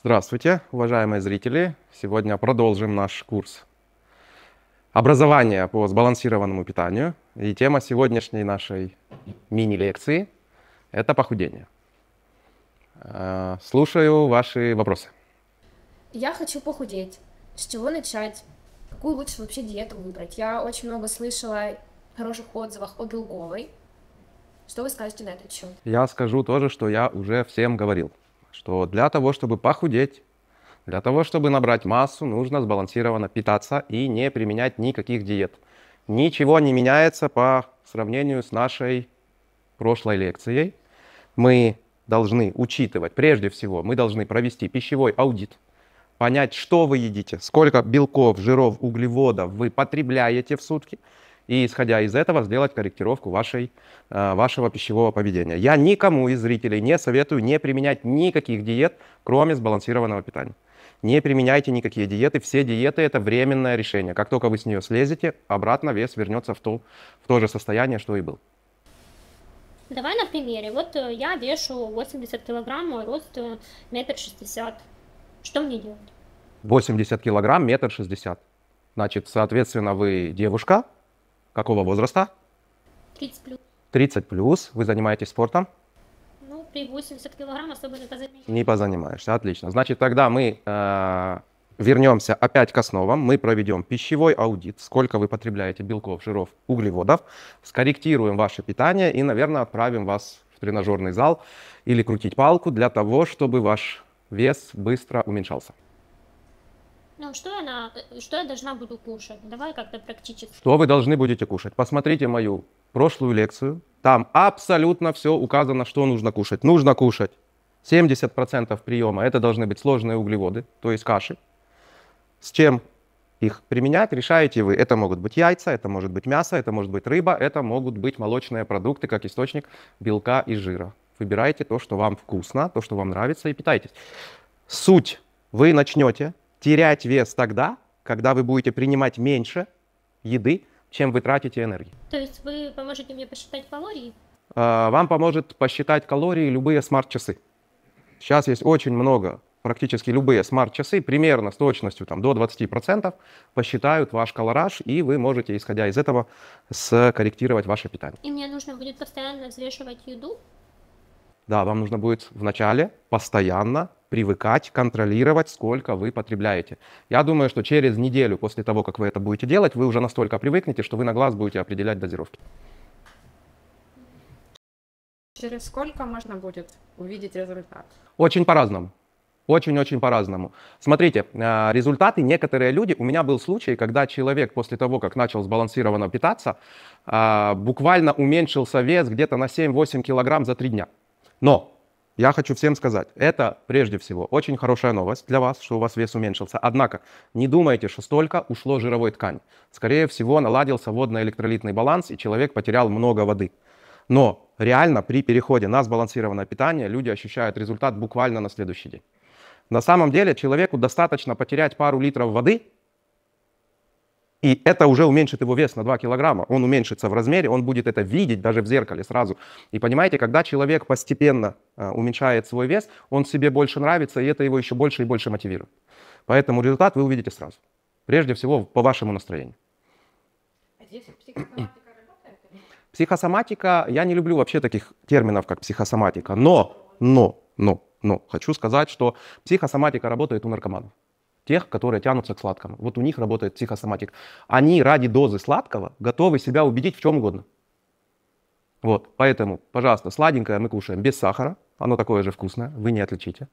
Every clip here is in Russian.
Здравствуйте, уважаемые зрители! Сегодня продолжим наш курс образования по сбалансированному питанию. И тема сегодняшней нашей мини-лекции – это похудение. Э, слушаю ваши вопросы. Я хочу похудеть. С чего начать? Какую лучше вообще диету выбрать? Я очень много слышала хороших отзывах о белковой. Что вы скажете на этот счет? Я скажу тоже, что я уже всем говорил – что для того, чтобы похудеть, для того, чтобы набрать массу, нужно сбалансированно питаться и не применять никаких диет. Ничего не меняется по сравнению с нашей прошлой лекцией. Мы должны учитывать, прежде всего, мы должны провести пищевой аудит, понять, что вы едите, сколько белков, жиров, углеводов вы потребляете в сутки – и, исходя из этого, сделать корректировку вашей, э, вашего пищевого поведения. Я никому из зрителей не советую не применять никаких диет, кроме сбалансированного питания. Не применяйте никакие диеты. Все диеты – это временное решение. Как только вы с нее слезете, обратно вес вернется в, то в то же состояние, что и был. Давай на примере. Вот э, я вешу 80 килограмм, мой рост э, метр шестьдесят. Что мне делать? 80 килограмм, метр шестьдесят. Значит, соответственно, вы девушка, Какого возраста? 30 плюс. 30 плюс. Вы занимаетесь спортом? Ну, при 80 килограмм особо не позанимаешься. Не позанимаешься, отлично. Значит, тогда мы э, вернемся опять к основам. Мы проведем пищевой аудит, сколько вы потребляете белков, жиров, углеводов, скорректируем ваше питание и, наверное, отправим вас в тренажерный зал или крутить палку для того, чтобы ваш вес быстро уменьшался. Ну, что, я на что я должна буду кушать? Давай как-то практически. Что вы должны будете кушать? Посмотрите мою прошлую лекцию. Там абсолютно все указано, что нужно кушать. Нужно кушать 70% приема. Это должны быть сложные углеводы, то есть каши. С чем их применять, решаете вы. Это могут быть яйца, это может быть мясо, это может быть рыба, это могут быть молочные продукты как источник белка и жира. Выбирайте то, что вам вкусно, то, что вам нравится, и питайтесь. Суть. Вы начнете терять вес тогда, когда вы будете принимать меньше еды, чем вы тратите энергии. То есть вы поможете мне посчитать калории? А, вам поможет посчитать калории любые смарт-часы. Сейчас есть очень много, практически любые смарт-часы, примерно с точностью там, до 20% посчитают ваш колораж, и вы можете, исходя из этого, скорректировать ваше питание. И мне нужно будет постоянно взвешивать еду? Да, вам нужно будет вначале постоянно привыкать, контролировать, сколько вы потребляете. Я думаю, что через неделю после того, как вы это будете делать, вы уже настолько привыкнете, что вы на глаз будете определять дозировки. Через сколько можно будет увидеть результат? Очень по-разному. Очень-очень по-разному. Смотрите, э, результаты некоторые люди... У меня был случай, когда человек после того, как начал сбалансированно питаться, э, буквально уменьшился вес где-то на 7-8 килограмм за 3 дня. Но я хочу всем сказать, это прежде всего очень хорошая новость для вас, что у вас вес уменьшился. Однако не думайте, что столько ушло жировой ткани. Скорее всего, наладился водно-электролитный баланс, и человек потерял много воды. Но реально при переходе на сбалансированное питание люди ощущают результат буквально на следующий день. На самом деле человеку достаточно потерять пару литров воды – и это уже уменьшит его вес на 2 килограмма. Он уменьшится в размере, он будет это видеть даже в зеркале сразу. И понимаете, когда человек постепенно а, уменьшает свой вес, он себе больше нравится, и это его еще больше и больше мотивирует. Поэтому результат вы увидите сразу. Прежде всего, по вашему настроению. А здесь психосоматика Психосоматика, я не люблю вообще таких терминов, как психосоматика, но, но, но, но, хочу сказать, что психосоматика работает у наркоманов тех, которые тянутся к сладкому. Вот у них работает психосоматик. Они ради дозы сладкого готовы себя убедить в чем угодно. Вот, поэтому, пожалуйста, сладенькое мы кушаем без сахара, оно такое же вкусное, вы не отличите.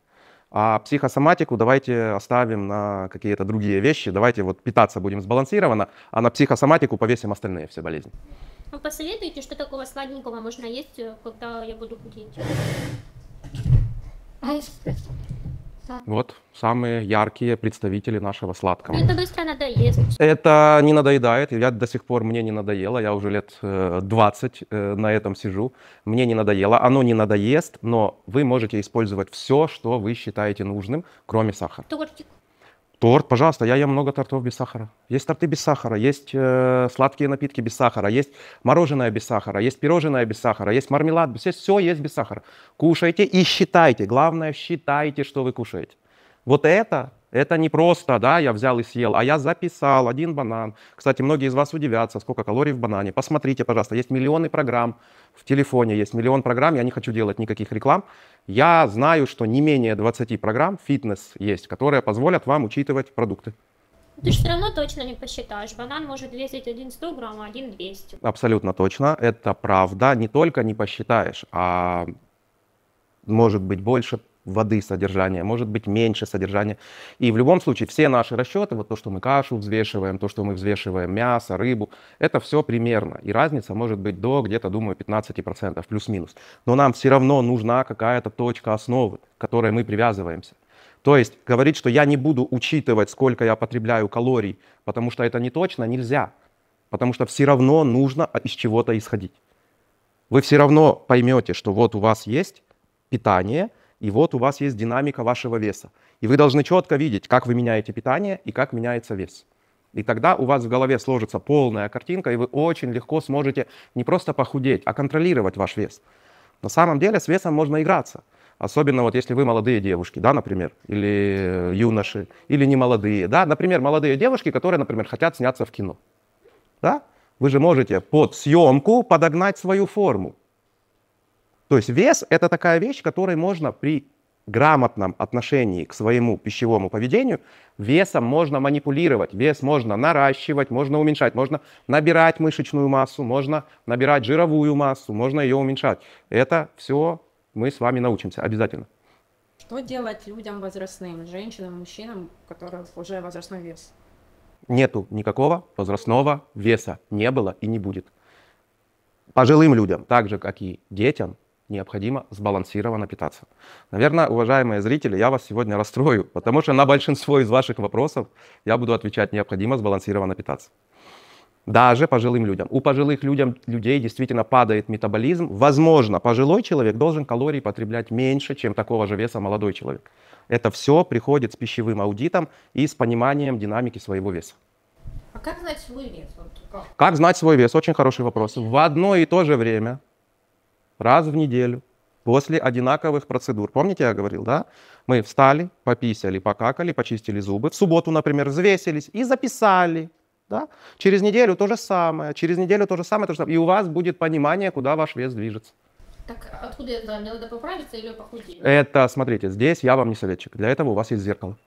А психосоматику давайте оставим на какие-то другие вещи, давайте вот питаться будем сбалансированно, а на психосоматику повесим остальные все болезни. Ну, посоветуйте, что такого сладенького можно есть, э, когда я буду худеть. А вот самые яркие представители нашего сладкого. это быстро надоест. Это не надоедает. Я до сих пор, мне не надоело. Я уже лет 20 э, э, на этом сижу. Мне не надоело. Оно не надоест, но вы можете использовать все, что вы считаете нужным, кроме сахара. Тортик. Торт, пожалуйста, я ем много тортов без сахара. Есть торты без сахара, есть э, сладкие напитки без сахара, есть мороженое без сахара, есть пирожное без сахара, есть мармелад, все, все есть без сахара. Кушайте и считайте, главное считайте, что вы кушаете. Вот это это не просто, да, я взял и съел, а я записал один банан. Кстати, многие из вас удивятся, сколько калорий в банане. Посмотрите, пожалуйста, есть миллионы программ в телефоне, есть миллион программ, я не хочу делать никаких реклам. Я знаю, что не менее 20 программ фитнес есть, которые позволят вам учитывать продукты. Ты же все равно точно не посчитаешь. Банан может весить один 100 грамм, а 1 200. Абсолютно точно. Это правда. Не только не посчитаешь, а может быть больше, воды содержание, может быть меньше содержание И в любом случае все наши расчеты, вот то, что мы кашу взвешиваем, то, что мы взвешиваем мясо, рыбу, это все примерно. И разница может быть до где-то, думаю, 15% плюс-минус. Но нам все равно нужна какая-то точка основы, к которой мы привязываемся. То есть говорить, что я не буду учитывать, сколько я потребляю калорий, потому что это не точно, нельзя. Потому что все равно нужно из чего-то исходить. Вы все равно поймете, что вот у вас есть питание – и вот у вас есть динамика вашего веса. И вы должны четко видеть, как вы меняете питание и как меняется вес. И тогда у вас в голове сложится полная картинка, и вы очень легко сможете не просто похудеть, а контролировать ваш вес. На самом деле с весом можно играться. Особенно вот если вы молодые девушки, да, например, или э, юноши, или не молодые, да, например, молодые девушки, которые, например, хотят сняться в кино, да, вы же можете под съемку подогнать свою форму. То есть вес – это такая вещь, которой можно при грамотном отношении к своему пищевому поведению весом можно манипулировать, вес можно наращивать, можно уменьшать, можно набирать мышечную массу, можно набирать жировую массу, можно ее уменьшать. Это все мы с вами научимся обязательно. Что делать людям возрастным, женщинам, мужчинам, у которых уже возрастной вес? Нету никакого возрастного веса, не было и не будет. Пожилым людям, так же как и детям, необходимо сбалансированно питаться. Наверное, уважаемые зрители, я вас сегодня расстрою, потому что на большинство из ваших вопросов я буду отвечать необходимо сбалансированно питаться. Даже пожилым людям. У пожилых людям, людей действительно падает метаболизм. Возможно, пожилой человек должен калорий потреблять меньше, чем такого же веса молодой человек. Это все приходит с пищевым аудитом и с пониманием динамики своего веса. А как знать свой вес? Как знать свой вес? Очень хороший вопрос. В одно и то же время раз в неделю после одинаковых процедур. Помните, я говорил, да? Мы встали, пописали, покакали, почистили зубы. В субботу, например, взвесились и записали. Да? Через неделю то же самое, через неделю то же самое, то же самое. И у вас будет понимание, куда ваш вес движется. Так откуда я знаю, мне надо поправиться или похудеть? Это, смотрите, здесь я вам не советчик. Для этого у вас есть зеркало.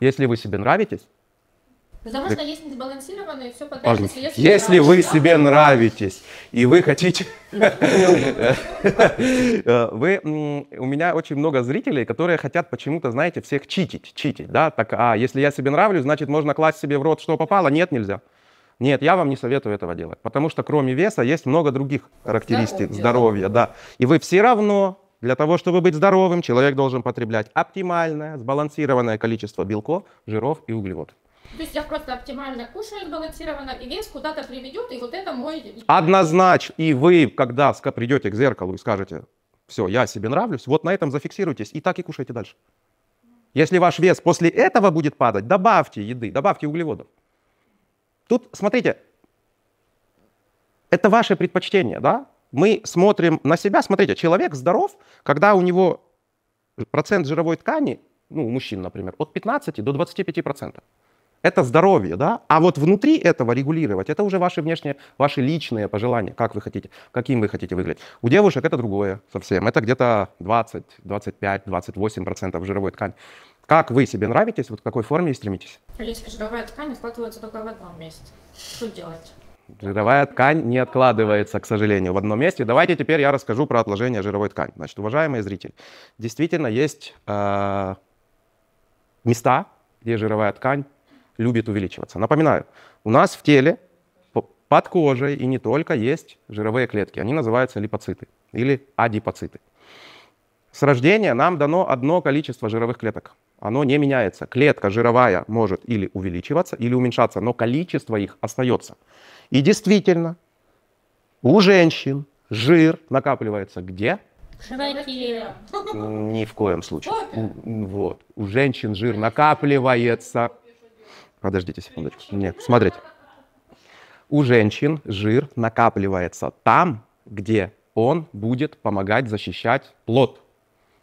Если вы себе нравитесь, Потому что есть несбалансированные, все подряд. Если, если, если вы себе нравитесь, и вы хотите... Вы, у меня очень много зрителей, которые хотят почему-то, знаете, всех читить, читить, да, так, а если я себе нравлюсь, значит, можно класть себе в рот, что попало, нет, нельзя. Нет, я вам не советую этого делать, потому что кроме веса есть много других характеристик здоровья, да. И вы все равно для того, чтобы быть здоровым, человек должен потреблять оптимальное, сбалансированное количество белков, жиров и углеводов. То есть я просто оптимально кушаю сбалансированно, и вес куда-то приведет, и вот это мой... Однозначно. И вы, когда придете к зеркалу и скажете, все, я себе нравлюсь, вот на этом зафиксируйтесь, и так и кушайте дальше. Если ваш вес после этого будет падать, добавьте еды, добавьте углеводов. Тут, смотрите, это ваше предпочтение, да? Мы смотрим на себя, смотрите, человек здоров, когда у него процент жировой ткани, ну, у мужчин, например, от 15 до 25 процентов это здоровье, да, а вот внутри этого регулировать, это уже ваши внешние, ваши личные пожелания, как вы хотите, каким вы хотите выглядеть. У девушек это другое совсем, это где-то 20, 25, 28 процентов жировой ткани. Как вы себе нравитесь, вот к какой форме и стремитесь? Если жировая ткань складывается только в одном месте, что делать? Жировая ткань не откладывается, к сожалению, в одном месте. Давайте теперь я расскажу про отложение жировой ткани. Значит, уважаемые зрители, действительно есть э, места, где жировая ткань любит увеличиваться. Напоминаю, у нас в теле под кожей и не только есть жировые клетки. Они называются липоциты или адипоциты. С рождения нам дано одно количество жировых клеток. Оно не меняется. Клетка жировая может или увеличиваться, или уменьшаться, но количество их остается. И действительно, у женщин жир накапливается где? В животе. Ни в коем случае. Вот. У женщин жир накапливается Подождите секундочку. Нет, смотрите. У женщин жир накапливается там, где он будет помогать защищать плод.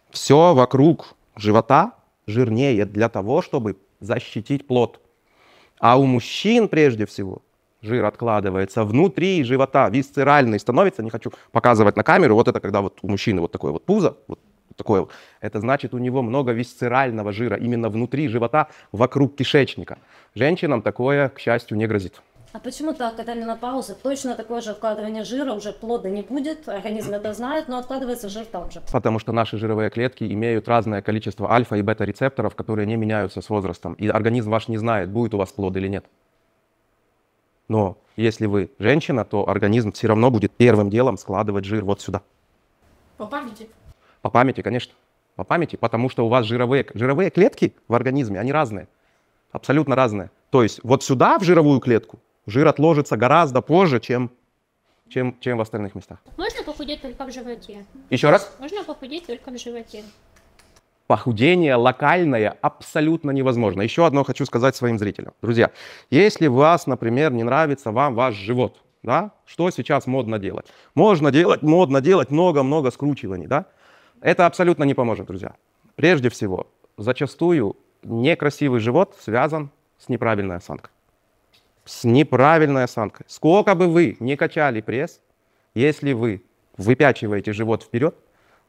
Все вокруг живота жирнее для того, чтобы защитить плод. А у мужчин прежде всего жир откладывается внутри живота, висцеральный становится, не хочу показывать на камеру, вот это когда вот у мужчины вот такое вот пузо, вот такое Это значит, у него много висцерального жира именно внутри живота, вокруг кишечника. Женщинам такое, к счастью, не грозит. А почему так, когда менопауза, точно такое же откладывание жира, уже плода не будет, организм это знает, но откладывается жир там же. Потому что наши жировые клетки имеют разное количество альфа и бета рецепторов, которые не меняются с возрастом, и организм ваш не знает, будет у вас плод или нет. Но если вы женщина, то организм все равно будет первым делом складывать жир вот сюда. По по памяти, конечно. По памяти, потому что у вас жировые, жировые клетки в организме, они разные. Абсолютно разные. То есть вот сюда, в жировую клетку, жир отложится гораздо позже, чем, чем, чем в остальных местах. Можно похудеть только в животе? Еще раз? Можно похудеть только в животе. Похудение локальное абсолютно невозможно. Еще одно хочу сказать своим зрителям. Друзья, если вас, например, не нравится вам ваш живот, да, что сейчас модно делать? Можно делать, модно делать много-много скручиваний, да, это абсолютно не поможет, друзья. Прежде всего, зачастую некрасивый живот связан с неправильной осанкой. С неправильной осанкой. Сколько бы вы не качали пресс, если вы выпячиваете живот вперед,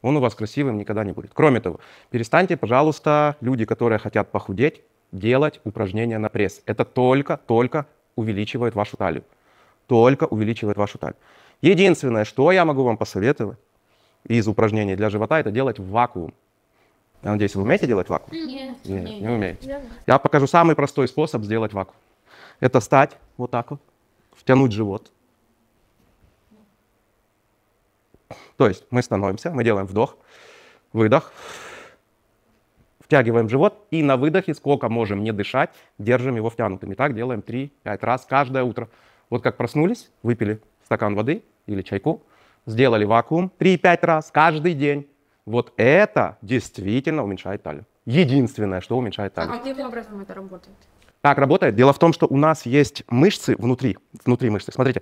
он у вас красивым никогда не будет. Кроме того, перестаньте, пожалуйста, люди, которые хотят похудеть, делать упражнения на пресс. Это только-только увеличивает вашу талию. Только увеличивает вашу талию. Единственное, что я могу вам посоветовать, из упражнений для живота это делать в вакуум. Я надеюсь, вы умеете делать вакуум? Нет. Нет, нет не умеете. Нет. Я покажу самый простой способ сделать вакуум. Это стать вот так вот, втянуть живот. То есть мы становимся, мы делаем вдох, выдох, втягиваем живот и на выдохе, сколько можем не дышать, держим его втянутым. И так делаем 3-5 раз каждое утро. Вот как проснулись, выпили стакан воды или чайку, сделали вакуум 3-5 раз каждый день. Вот это действительно уменьшает талию. Единственное, что уменьшает а талию. А каким образом это работает? Так работает? Дело в том, что у нас есть мышцы внутри, внутри мышцы. Смотрите,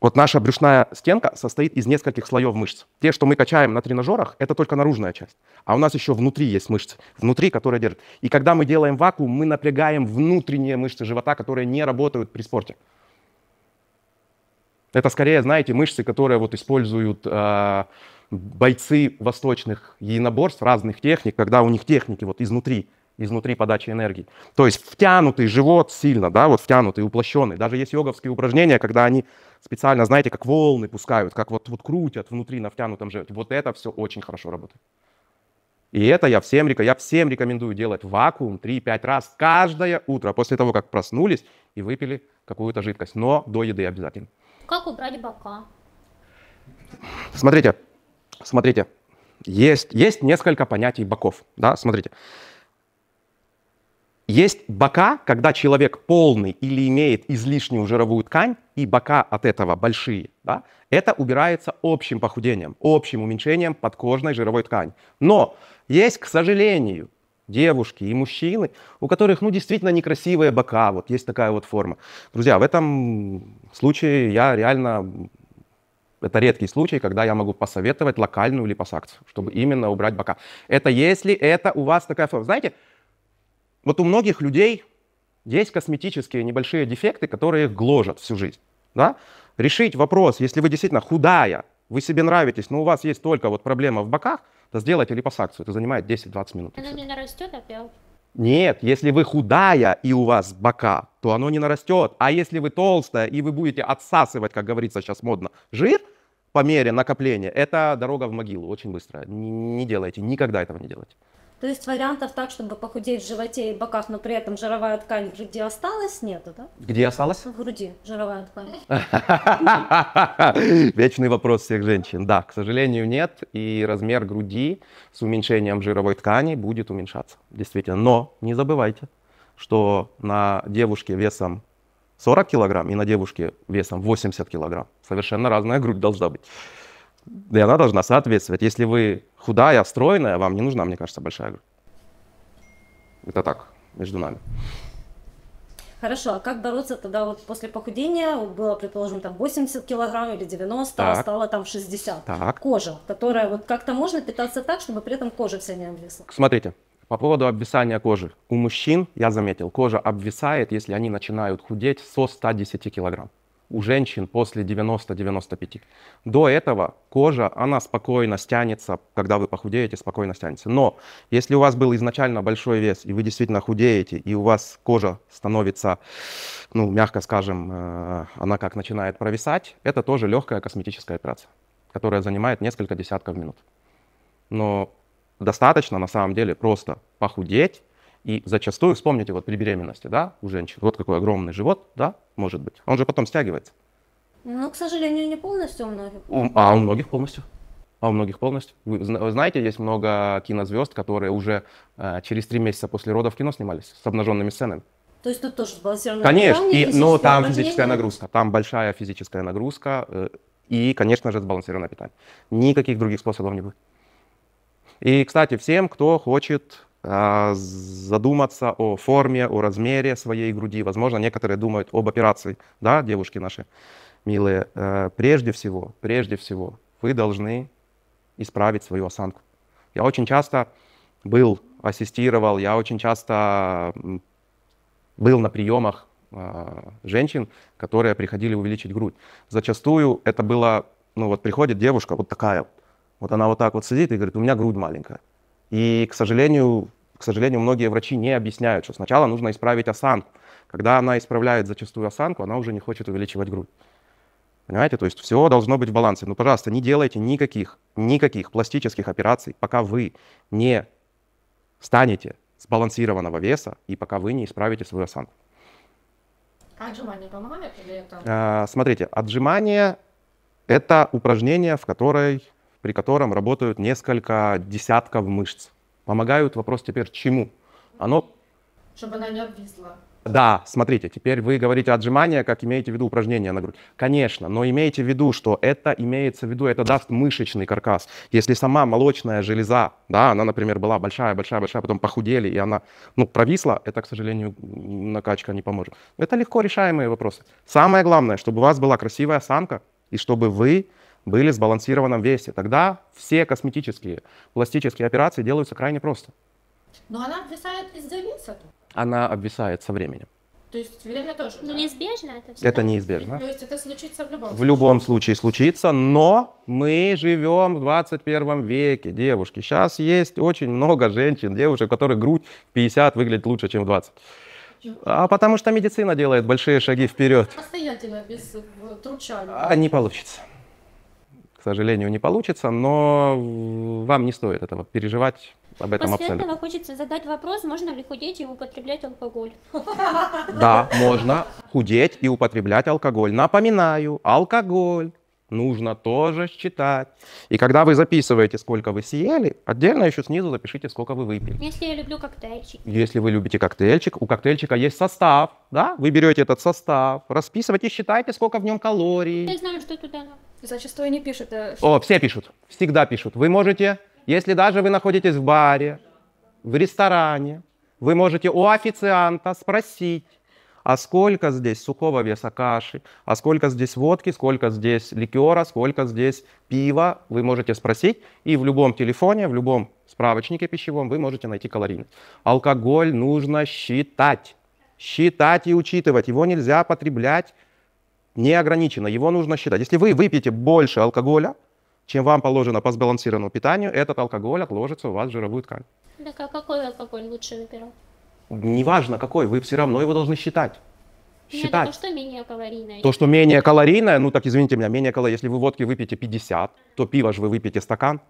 вот наша брюшная стенка состоит из нескольких слоев мышц. Те, что мы качаем на тренажерах, это только наружная часть. А у нас еще внутри есть мышцы, внутри, которые держат. И когда мы делаем вакуум, мы напрягаем внутренние мышцы живота, которые не работают при спорте. Это скорее, знаете, мышцы, которые вот используют э, бойцы восточных единоборств, разных техник, когда у них техники вот изнутри, изнутри подачи энергии. То есть втянутый живот сильно, да, вот втянутый, уплощенный. Даже есть йоговские упражнения, когда они специально, знаете, как волны пускают, как вот, вот крутят внутри на втянутом животе. Вот это все очень хорошо работает. И это я всем, я всем рекомендую делать вакуум 3-5 раз каждое утро после того, как проснулись и выпили какую-то жидкость. Но до еды обязательно. Как убрать бока? Смотрите, смотрите. Есть, есть несколько понятий боков. Да, смотрите. Есть бока, когда человек полный или имеет излишнюю жировую ткань, и бока от этого большие. Да? Это убирается общим похудением, общим уменьшением подкожной жировой ткани. Но есть, к сожалению, девушки и мужчины, у которых, ну, действительно некрасивые бока, вот есть такая вот форма. Друзья, в этом случае я реально это редкий случай, когда я могу посоветовать локальную липосакцию, чтобы именно убрать бока. Это если это у вас такая форма. Знаете, вот у многих людей есть косметические небольшие дефекты, которые их гложат всю жизнь. Да? Решить вопрос, если вы действительно худая, вы себе нравитесь, но у вас есть только вот проблема в боках – да сделайте липосакцию, это занимает 10-20 минут. Оно не нарастет опять? Нет, если вы худая и у вас бока, то оно не нарастет. А если вы толстая и вы будете отсасывать, как говорится сейчас модно, жир по мере накопления, это дорога в могилу очень быстро. Не, не делайте, никогда этого не делайте. То есть вариантов так, чтобы похудеть в животе и боках, но при этом жировая ткань в груди осталась, нету, да? Где осталась? В груди жировая ткань. Вечный вопрос всех женщин. Да, к сожалению, нет. И размер груди с уменьшением жировой ткани будет уменьшаться. Действительно. Но не забывайте, что на девушке весом 40 килограмм и на девушке весом 80 килограмм совершенно разная грудь должна быть да и она должна соответствовать. Если вы худая, стройная, вам не нужна, мне кажется, большая грудь. Это так, между нами. Хорошо, а как бороться тогда вот после похудения? Было, предположим, там 80 килограмм или 90, а так. а стало там 60. Так. Кожа, которая вот как-то можно питаться так, чтобы при этом кожа вся не обвисла. Смотрите, по поводу обвисания кожи. У мужчин, я заметил, кожа обвисает, если они начинают худеть со 110 килограмм у женщин после 90-95. До этого кожа, она спокойно стянется, когда вы похудеете, спокойно стянется. Но если у вас был изначально большой вес, и вы действительно худеете, и у вас кожа становится, ну, мягко скажем, э, она как начинает провисать, это тоже легкая косметическая операция, которая занимает несколько десятков минут. Но достаточно на самом деле просто похудеть, и зачастую, вспомните, вот при беременности, да, у женщин, вот какой огромный живот, да, может быть, он же потом стягивается. Ну, к сожалению, не полностью у многих. У, а у многих полностью. А у многих полностью. Вы, вы знаете, есть много кинозвезд, которые уже э, через три месяца после родов кино снимались с обнаженными сценами. То есть тут тоже сбалансированная Конечно, и, но там упражнение. физическая нагрузка, там большая физическая нагрузка э, и, конечно же, сбалансированное питание. Никаких других способов не будет. И, кстати, всем, кто хочет а, задуматься о форме, о размере своей груди. Возможно, некоторые думают об операции, да, девушки наши милые. Э, прежде всего, прежде всего, вы должны исправить свою осанку. Я очень часто был, ассистировал, я очень часто был на приемах а, женщин, которые приходили увеличить грудь. Зачастую это было, ну вот приходит девушка вот такая, вот она вот так вот сидит и говорит, у меня грудь маленькая. И, к сожалению, к сожалению, многие врачи не объясняют, что сначала нужно исправить осанку. Когда она исправляет зачастую осанку, она уже не хочет увеличивать грудь. Понимаете, то есть все должно быть в балансе. Но, ну, пожалуйста, не делайте никаких, никаких пластических операций, пока вы не станете сбалансированного веса и пока вы не исправите свою осанку. А отжимания помогают или это? А, смотрите, отжимания – это упражнение, в которой, при котором работают несколько десятков мышц. Помогают вопрос теперь чему? Оно... Чтобы она не обвисла. Да, смотрите, теперь вы говорите отжимания, как имеете в виду упражнения на грудь. Конечно, но имейте в виду, что это имеется в виду, это даст мышечный каркас. Если сама молочная железа, да, она, например, была большая, большая, большая, потом похудели, и она, ну, провисла, это, к сожалению, накачка не поможет. Это легко решаемые вопросы. Самое главное, чтобы у вас была красивая осанка, и чтобы вы были в сбалансированном весе. Тогда все косметические, пластические операции делаются крайне просто. Но она обвисает из-за веса? Она обвисает со временем. То есть время тоже? Ну, да? неизбежно это все. Это неизбежно. То есть это случится в любом в случае? В любом случае случится, но мы живем в 21 веке, девушки. Сейчас есть очень много женщин, девушек, у которых грудь 50 выглядит лучше, чем в 20. А потому что медицина делает большие шаги вперед. Постоянно без э, тручания. А не получится сожалению, не получится, но вам не стоит этого переживать об этом После абсолютно. этого хочется задать вопрос, можно ли худеть и употреблять алкоголь? Да, можно худеть и употреблять алкоголь. Напоминаю, алкоголь нужно тоже считать. И когда вы записываете, сколько вы съели, отдельно еще снизу запишите, сколько вы выпили. Если я люблю коктейльчик. Если вы любите коктейльчик, у коктейльчика есть состав, да? Вы берете этот состав, расписываете, считайте, сколько в нем калорий. Я знаю, что туда надо. Зачастую не пишут. Э, О, все пишут. Всегда пишут. Вы можете, если даже вы находитесь в баре, в ресторане, вы можете у официанта спросить, а сколько здесь сухого веса каши, а сколько здесь водки, сколько здесь ликера, сколько здесь пива, вы можете спросить. И в любом телефоне, в любом справочнике пищевом вы можете найти калорийность. Алкоголь нужно считать. Считать и учитывать. Его нельзя потреблять не ограничено, его нужно считать. Если вы выпьете больше алкоголя, чем вам положено по сбалансированному питанию, этот алкоголь отложится у вас в жировую ткань. Так а какой алкоголь лучше выбирать? Неважно какой, вы все равно его должны считать. Считать. Нет, то, что менее калорийное. То, что менее калорийное, ну так извините меня, менее калорийное. Если вы водки выпьете 50, то пиво же вы выпьете стакан,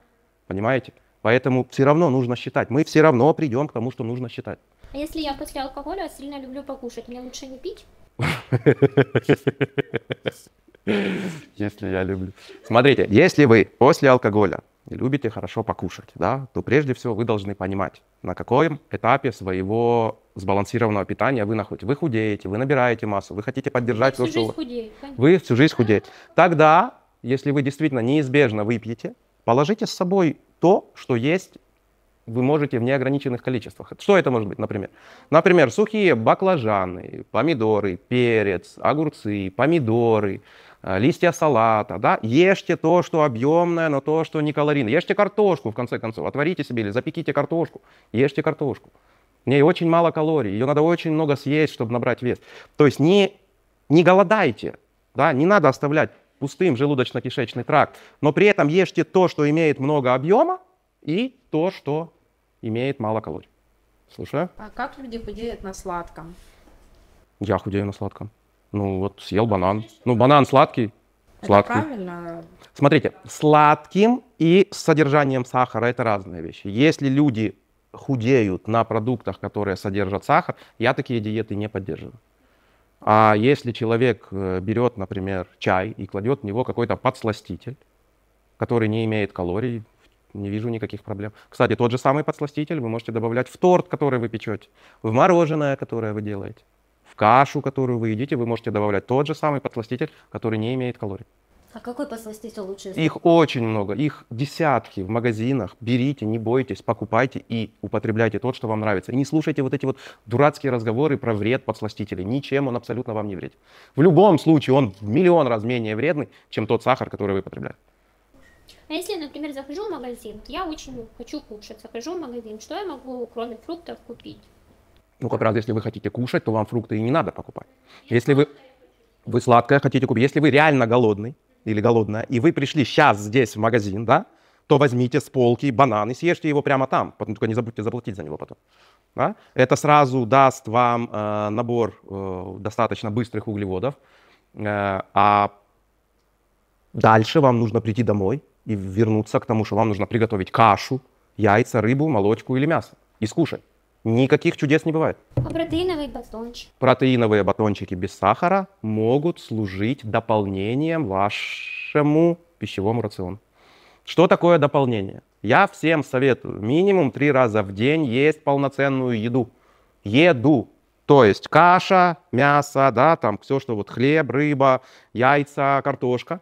понимаете? Поэтому все равно нужно считать. Мы все равно придем к тому, что нужно считать. А если я после алкоголя сильно люблю покушать, мне лучше не пить? Если я люблю. Смотрите, если вы после алкоголя любите хорошо покушать, да, то прежде всего вы должны понимать, на каком этапе своего сбалансированного питания вы находитесь. Вы худеете, вы набираете массу, вы хотите поддержать... Вы всю жизнь худеете. Вы всю жизнь худеете. Тогда, если вы действительно неизбежно выпьете, положите с собой то, что есть вы можете в неограниченных количествах. Что это может быть, например? Например, сухие баклажаны, помидоры, перец, огурцы, помидоры, э, листья салата, да, ешьте то, что объемное, но то, что не калорийное. Ешьте картошку, в конце концов, отварите себе или запеките картошку, ешьте картошку. В ней очень мало калорий, ее надо очень много съесть, чтобы набрать вес. То есть не, не голодайте, да, не надо оставлять пустым желудочно-кишечный тракт, но при этом ешьте то, что имеет много объема, и то, что имеет мало калорий. Слушаю? А как люди худеют на сладком? Я худею на сладком. Ну вот съел а банан. Ну банан сладкий. Сладкий. Это правильно. Смотрите, сладким и с содержанием сахара это разные вещи. Если люди худеют на продуктах, которые содержат сахар, я такие диеты не поддерживаю. А если человек э, берет, например, чай и кладет в него какой-то подсластитель, который не имеет калорий, не вижу никаких проблем. Кстати, тот же самый подсластитель вы можете добавлять в торт, который вы печете, в мороженое, которое вы делаете, в кашу, которую вы едите, вы можете добавлять тот же самый подсластитель, который не имеет калорий. А какой подсластитель лучше? Их очень много, их десятки в магазинах. Берите, не бойтесь, покупайте и употребляйте тот, что вам нравится. И не слушайте вот эти вот дурацкие разговоры про вред подсластителей. Ничем он абсолютно вам не вредит. В любом случае он в миллион раз менее вредный, чем тот сахар, который вы потребляете если, например, захожу в магазин, я очень хочу кушать, захожу в магазин, что я могу, кроме фруктов, купить? Ну, как раз, если вы хотите кушать, то вам фрукты и не надо покупать. Если вы, вы сладкое хотите купить, если вы реально голодный или голодная, и вы пришли сейчас здесь в магазин, да, то возьмите с полки банан и съешьте его прямо там. Потом только не забудьте заплатить за него потом. Да? Это сразу даст вам э, набор э, достаточно быстрых углеводов. Э, а дальше вам нужно прийти домой, и вернуться к тому, что вам нужно приготовить кашу, яйца, рыбу, молочку или мясо и скушать. Никаких чудес не бывает. А протеиновые батончики? Протеиновые батончики без сахара могут служить дополнением вашему пищевому рациону. Что такое дополнение? Я всем советую минимум три раза в день есть полноценную еду. Еду. То есть каша, мясо, да, там все, что вот хлеб, рыба, яйца, картошка.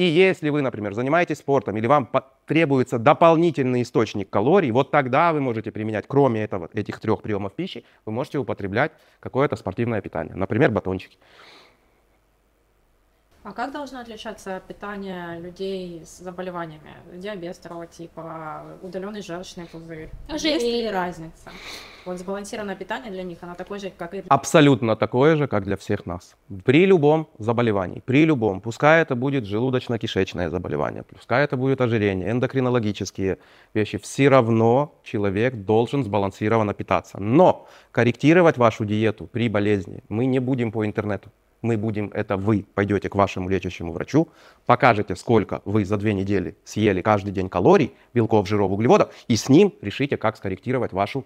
И если вы, например, занимаетесь спортом или вам требуется дополнительный источник калорий, вот тогда вы можете применять, кроме этого, этих трех приемов пищи, вы можете употреблять какое-то спортивное питание, например, батончики. А как должно отличаться питание людей с заболеваниями? Диабет второго типа, удаленный желчный пузырь. А Есть ли разница? Вот сбалансированное питание для них, оно такое же, как и для... Абсолютно такое же, как для всех нас. При любом заболевании, при любом, пускай это будет желудочно-кишечное заболевание, пускай это будет ожирение, эндокринологические вещи, все равно человек должен сбалансированно питаться. Но корректировать вашу диету при болезни мы не будем по интернету мы будем, это вы пойдете к вашему лечащему врачу, покажете, сколько вы за две недели съели каждый день калорий, белков, жиров, углеводов, и с ним решите, как скорректировать вашу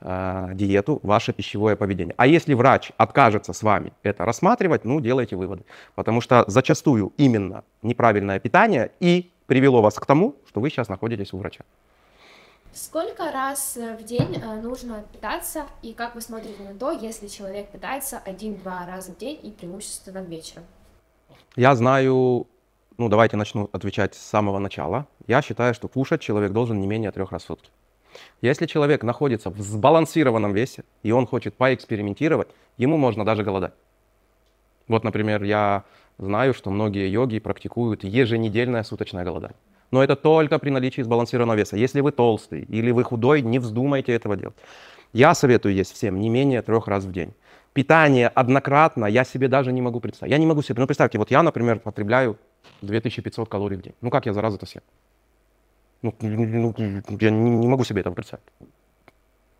э, диету, ваше пищевое поведение. А если врач откажется с вами это рассматривать, ну, делайте выводы. Потому что зачастую именно неправильное питание и привело вас к тому, что вы сейчас находитесь у врача. Сколько раз э, в день э, нужно питаться, и как вы смотрите на то, если человек питается один-два раза в день и преимущественно вечером? Я знаю, ну давайте начну отвечать с самого начала. Я считаю, что кушать человек должен не менее трех раз в сутки. Если человек находится в сбалансированном весе, и он хочет поэкспериментировать, ему можно даже голодать. Вот, например, я знаю, что многие йоги практикуют еженедельное суточное голодание. Но это только при наличии сбалансированного веса. Если вы толстый или вы худой, не вздумайте этого делать. Я советую есть всем не менее трех раз в день. Питание однократно я себе даже не могу представить. Я не могу себе... Ну, представьте, вот я, например, потребляю 2500 калорий в день. Ну, как я зараза-то съем? Ну, ну, ну, ну, ну я не, могу себе этого представить.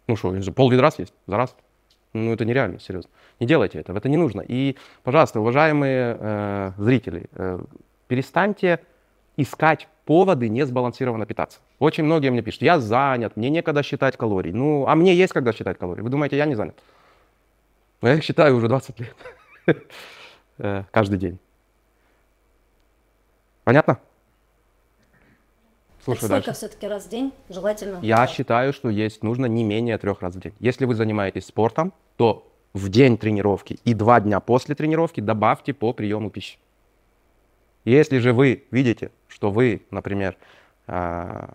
Ну что, пол ведра съесть за раз? Ну, это нереально, серьезно. Не делайте этого, это не нужно. И, пожалуйста, уважаемые э, зрители, э, перестаньте искать поводы не сбалансированно питаться. Очень многие мне пишут, я занят, мне некогда считать калории. Ну, а мне есть когда считать калории. Вы думаете, я не занят? Ну, я их считаю уже 20 лет. Э, каждый день. Понятно? Слушай Сколько все-таки раз в день желательно? Я считаю, что есть нужно не менее трех раз в день. Если вы занимаетесь спортом, то в день тренировки и два дня после тренировки добавьте по приему пищи. Если же вы видите, что вы, например, а,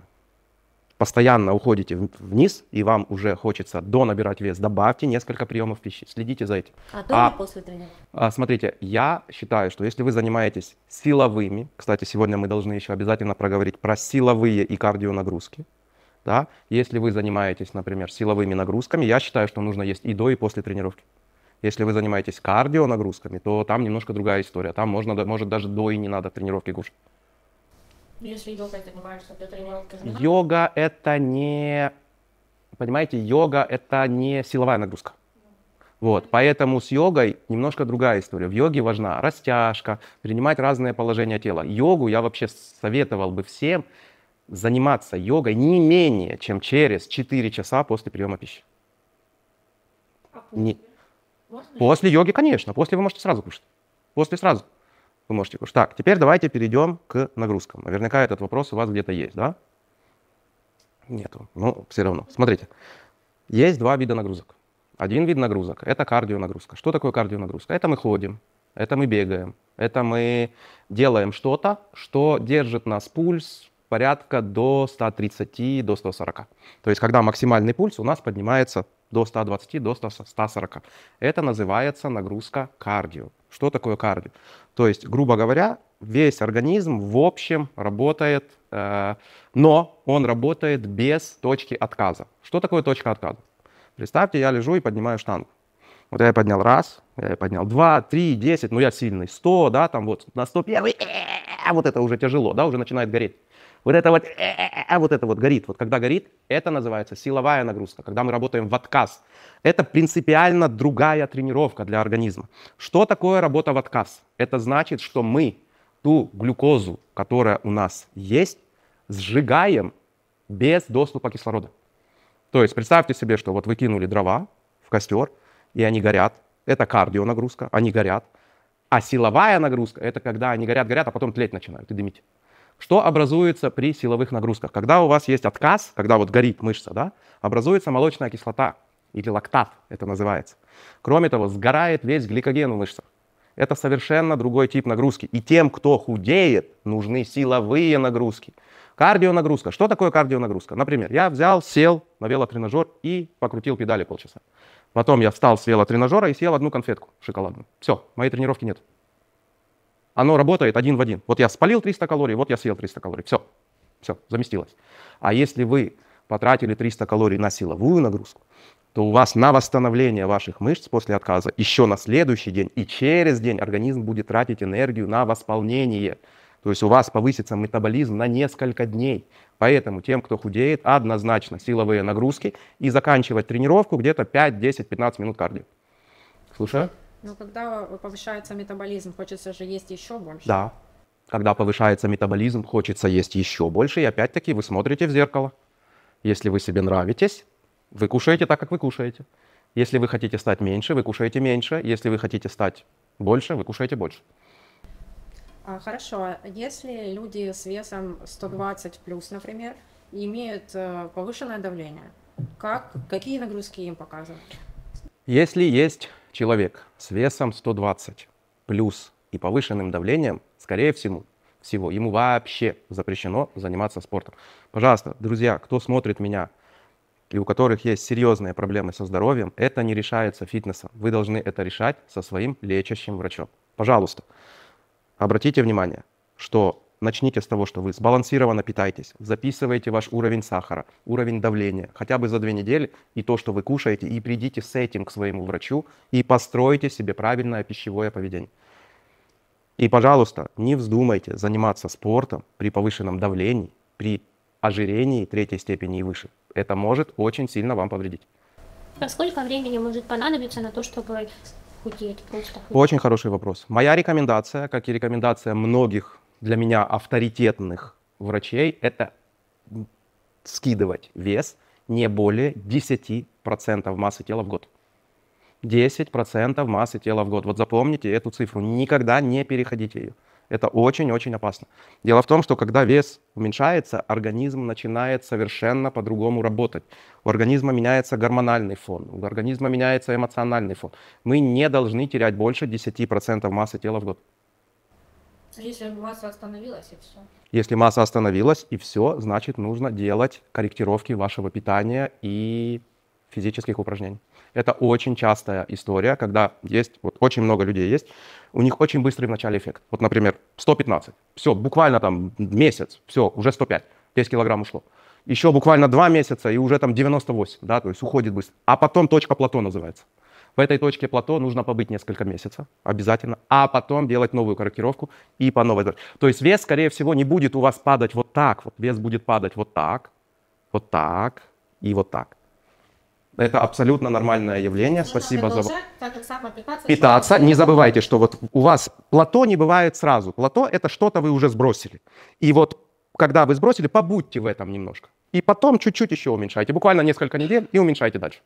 постоянно уходите вниз, и вам уже хочется до набирать вес, добавьте несколько приемов пищи, следите за этим. А до а, после тренировки? А, смотрите, я считаю, что если вы занимаетесь силовыми, кстати, сегодня мы должны еще обязательно проговорить про силовые и кардионагрузки, да, если вы занимаетесь, например, силовыми нагрузками, я считаю, что нужно есть и до, и после тренировки. Если вы занимаетесь кардио нагрузками, то там немножко другая история. Там можно, может даже до и не надо тренировки кушать. Ну, если йогой занимаешься, тренировки Йога это не... Понимаете, йога это не силовая нагрузка. Вот, поэтому с йогой немножко другая история. В йоге важна растяжка, принимать разные положения тела. Йогу я вообще советовал бы всем заниматься йогой не менее, чем через 4 часа после приема пищи. А не, После? после йоги, конечно. После вы можете сразу кушать. После сразу вы можете кушать. Так, теперь давайте перейдем к нагрузкам. Наверняка этот вопрос у вас где-то есть, да? Нету. Ну, все равно. Смотрите. Есть два вида нагрузок. Один вид нагрузок – это кардионагрузка. Что такое кардионагрузка? Это мы ходим, это мы бегаем, это мы делаем что-то, что держит нас пульс порядка до 130, до 140. То есть, когда максимальный пульс у нас поднимается до 120, до 140. Это называется нагрузка кардио. Что такое кардио? То есть, грубо говоря, весь организм в общем работает, э, но он работает без точки отказа. Что такое точка отказа? Представьте, я лежу и поднимаю штангу. Вот я поднял раз, я поднял два, три, десять, ну я сильный, сто, да, там вот на сто первый, э, вот это уже тяжело, да, уже начинает гореть. Вот это вот, э, а вот это вот горит. Вот когда горит, это называется силовая нагрузка. Когда мы работаем в отказ, это принципиально другая тренировка для организма. Что такое работа в отказ? Это значит, что мы ту глюкозу, которая у нас есть, сжигаем без доступа кислорода. То есть представьте себе, что вот выкинули дрова в костер, и они горят. Это кардио нагрузка, они горят. А силовая нагрузка – это когда они горят, горят, а потом тлеть начинают и дымить. Что образуется при силовых нагрузках? Когда у вас есть отказ, когда вот горит мышца, да, образуется молочная кислота или лактат, это называется. Кроме того, сгорает весь гликоген у мышцах. Это совершенно другой тип нагрузки. И тем, кто худеет, нужны силовые нагрузки. Кардионагрузка. Что такое кардионагрузка? Например, я взял, сел на велотренажер и покрутил педали полчаса. Потом я встал с велотренажера и съел одну конфетку шоколадную. Все, моей тренировки нет. Оно работает один в один. Вот я спалил 300 калорий, вот я съел 300 калорий. Все, все, заместилось. А если вы потратили 300 калорий на силовую нагрузку, то у вас на восстановление ваших мышц после отказа еще на следующий день и через день организм будет тратить энергию на восполнение. То есть у вас повысится метаболизм на несколько дней. Поэтому тем, кто худеет, однозначно силовые нагрузки и заканчивать тренировку где-то 5, 10, 15 минут кардио. Слушаю. Но когда повышается метаболизм, хочется же есть еще больше. Да. Когда повышается метаболизм, хочется есть еще больше, и опять-таки вы смотрите в зеркало. Если вы себе нравитесь, вы кушаете так, как вы кушаете. Если вы хотите стать меньше, вы кушаете меньше. Если вы хотите стать больше, вы кушаете больше. А, хорошо. Если люди с весом 120 плюс, например, имеют э, повышенное давление, как, какие нагрузки им показывают? Если есть человек с весом 120 плюс и повышенным давлением, скорее всего, всего, ему вообще запрещено заниматься спортом. Пожалуйста, друзья, кто смотрит меня и у которых есть серьезные проблемы со здоровьем, это не решается фитнесом. Вы должны это решать со своим лечащим врачом. Пожалуйста, обратите внимание, что Начните с того, что вы сбалансированно питаетесь, записываете ваш уровень сахара, уровень давления хотя бы за две недели и то, что вы кушаете, и придите с этим к своему врачу и постройте себе правильное пищевое поведение. И, пожалуйста, не вздумайте заниматься спортом при повышенном давлении, при ожирении третьей степени и выше. Это может очень сильно вам повредить. А сколько времени может понадобиться на то, чтобы худеть, худеть? Очень хороший вопрос. Моя рекомендация, как и рекомендация многих для меня авторитетных врачей это скидывать вес не более 10% массы тела в год. 10% массы тела в год. Вот запомните эту цифру, никогда не переходите ее. Это очень-очень опасно. Дело в том, что когда вес уменьшается, организм начинает совершенно по-другому работать. У организма меняется гормональный фон, у организма меняется эмоциональный фон. Мы не должны терять больше 10% массы тела в год. Если масса остановилась, и все. Если масса остановилась, и все, значит, нужно делать корректировки вашего питания и физических упражнений. Это очень частая история, когда есть, вот очень много людей есть, у них очень быстрый в начале эффект. Вот, например, 115, все, буквально там месяц, все, уже 105, 5 килограмм ушло. Еще буквально 2 месяца, и уже там 98, да, то есть уходит быстро. А потом точка плато называется. В этой точке плато нужно побыть несколько месяцев обязательно, а потом делать новую корректировку и по новой. То есть вес, скорее всего, не будет у вас падать вот так. Вот вес будет падать вот так, вот так и вот так. Это абсолютно нормальное явление. Нужно Спасибо за... питаться. Питаться. Не забывайте, что вот у вас плато не бывает сразу. Плато – это что-то вы уже сбросили. И вот когда вы сбросили, побудьте в этом немножко. И потом чуть-чуть еще уменьшайте. Буквально несколько недель и уменьшайте дальше.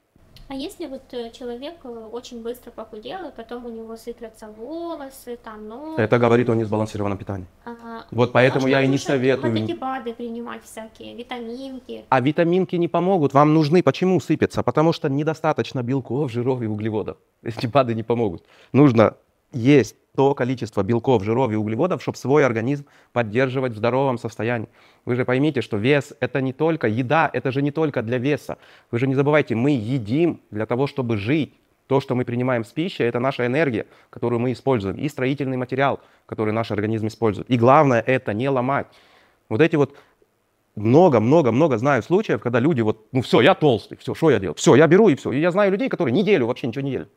А если вот э, человек э, очень быстро похудел, и потом у него сыпятся волосы, там, но... Это говорит о несбалансированном питании. Ага. Вот поэтому я и не советую. Вот эти БАДы принимать всякие, витаминки. А витаминки не помогут, вам нужны. Почему сыпятся? Потому что недостаточно белков, жиров и углеводов. Эти БАДы не помогут. Нужно есть то количество белков, жиров и углеводов, чтобы свой организм поддерживать в здоровом состоянии. Вы же поймите, что вес – это не только еда, это же не только для веса. Вы же не забывайте, мы едим для того, чтобы жить. То, что мы принимаем с пищей, это наша энергия, которую мы используем, и строительный материал, который наш организм использует. И главное – это не ломать. Вот эти вот много-много-много знаю случаев, когда люди вот, ну все, я толстый, все, что я делаю? Все, я беру и все. И я знаю людей, которые неделю вообще ничего не ели.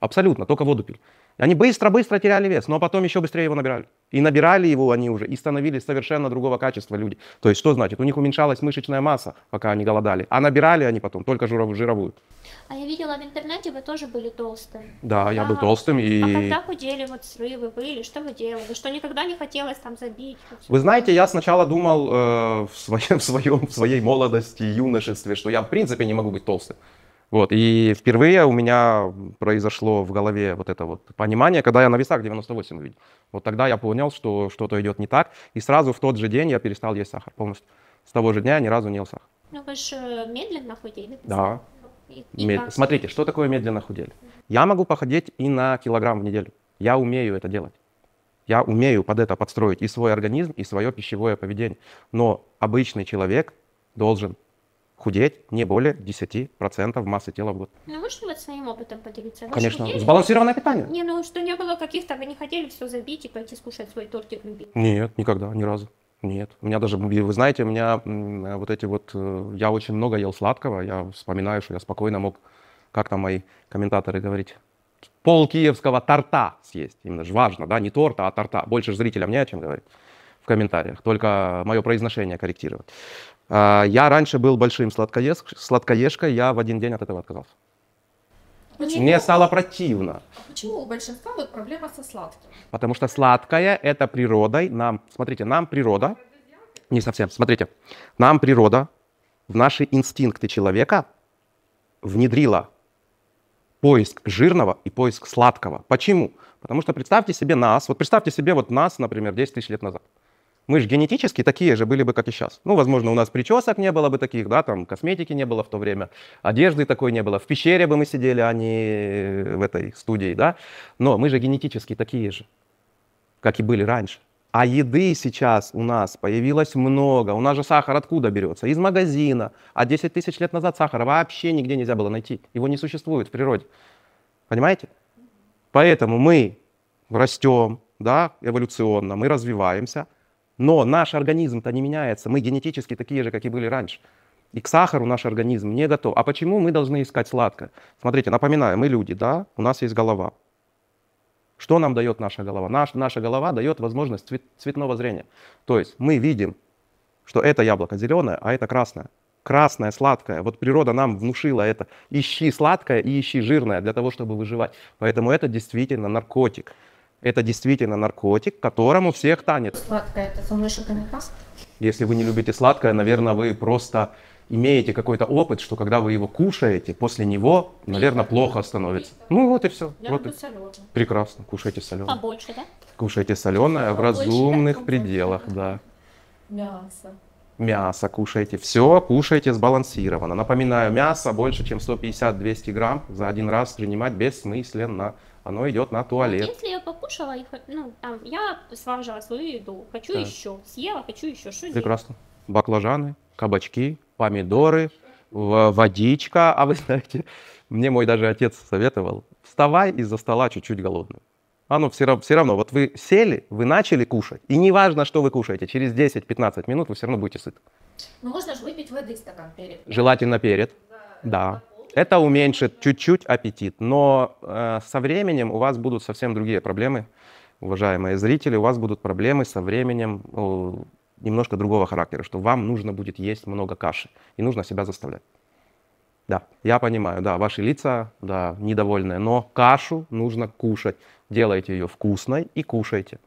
Абсолютно, только воду пили. Они быстро-быстро теряли вес, но потом еще быстрее его набирали. И набирали его они уже, и становились совершенно другого качества люди. То есть что значит? У них уменьшалась мышечная масса, пока они голодали. А набирали они потом только жировую. А я видела в интернете, вы тоже были толстым. Да, я был толстым. И... А когда худели, вот срывы были, что вы делали? Что никогда не хотелось там забить? Вы знаете, я сначала думал э, в, своем, в, своем, в своей молодости, юношестве, что я в принципе не могу быть толстым. Вот. И впервые у меня произошло в голове вот это вот понимание, когда я на весах 98 увидел. Вот тогда я понял, что что-то идет не так. И сразу в тот же день я перестал есть сахар полностью. С того же дня я ни разу не ел сахар. Ну вы же медленно худели? Да. И, и Мед... Смотрите, что такое медленно худели? Угу. Я могу походить и на килограмм в неделю. Я умею это делать. Я умею под это подстроить и свой организм, и свое пищевое поведение. Но обычный человек должен худеть не более 10% массы тела в год. Ну можете вот своим опытом поделиться? Вы Конечно, худели? сбалансированное питание. Не, ну что не было каких-то, вы не хотели все забить и пойти скушать свой тортик любить? Нет, никогда, ни разу. Нет, у меня даже, вы знаете, у меня э, вот эти вот, э, я очень много ел сладкого, я вспоминаю, что я спокойно мог, как там мои комментаторы говорить, пол киевского торта съесть. Именно же важно, да, не торта, а торта. Больше же зрителям не о чем говорить в комментариях, только мое произношение корректировать. А, я раньше был большим сладкоежкой, я в один день от этого отказался. Почему? Мне стало противно. почему у большинства вот проблема со сладким? Потому что сладкое это природой нам, смотрите, нам природа, не совсем, смотрите, нам природа в наши инстинкты человека внедрила поиск жирного и поиск сладкого. Почему? Потому что представьте себе нас, вот представьте себе вот нас, например, 10 тысяч лет назад. Мы же генетически такие же были бы, как и сейчас. Ну, возможно, у нас причесок не было бы таких, да, там косметики не было в то время, одежды такой не было. В пещере бы мы сидели, а не в этой студии, да. Но мы же генетически такие же, как и были раньше. А еды сейчас у нас появилось много. У нас же сахар откуда берется? Из магазина. А 10 тысяч лет назад сахара вообще нигде нельзя было найти. Его не существует в природе. Понимаете? Поэтому мы растем, да, эволюционно, мы развиваемся, но наш организм-то не меняется. Мы генетически такие же, как и были раньше. И к сахару наш организм не готов. А почему мы должны искать сладкое? Смотрите, напоминаю, мы люди, да, у нас есть голова. Что нам дает наша голова? Наш, наша голова дает возможность цвет, цветного зрения. То есть мы видим, что это яблоко зеленое, а это красное. Красное, сладкое. Вот природа нам внушила это. Ищи сладкое и ищи жирное для того, чтобы выживать. Поэтому это действительно наркотик. Это действительно наркотик, которому всех танет. Сладкое это солнышко паста? Если вы не любите сладкое, наверное, вы просто имеете какой-то опыт, что когда вы его кушаете, после него, наверное, плохо становится. Ну вот и все. Я вот люблю и... соленое. Прекрасно, кушайте соленое. Побольше, да? Кушайте соленое Побольше, в разумных да? пределах, да. Мясо. Мясо кушайте. Все кушайте сбалансированно. Напоминаю, мясо больше, чем 150-200 грамм за один раз принимать бессмысленно оно идет на ну, туалет. Если я покушала, ну, там, я сважила свою еду, хочу да. еще, съела, хочу еще, что Прекрасно. Делать? Баклажаны, кабачки, помидоры, водичка. А вы знаете, мне мой даже отец советовал, вставай из-за стола чуть-чуть голодным. Оно а ну, все, все равно, вот вы сели, вы начали кушать, и неважно, что вы кушаете, через 10-15 минут вы все равно будете сыты. Ну, можно же выпить воды стакан перед. Желательно перед, да. да. Это уменьшит чуть-чуть аппетит, но э, со временем у вас будут совсем другие проблемы, уважаемые зрители, у вас будут проблемы со временем э, немножко другого характера, что вам нужно будет есть много каши и нужно себя заставлять. Да, я понимаю, да, ваши лица, да, недовольные, но кашу нужно кушать. Делайте ее вкусной и кушайте.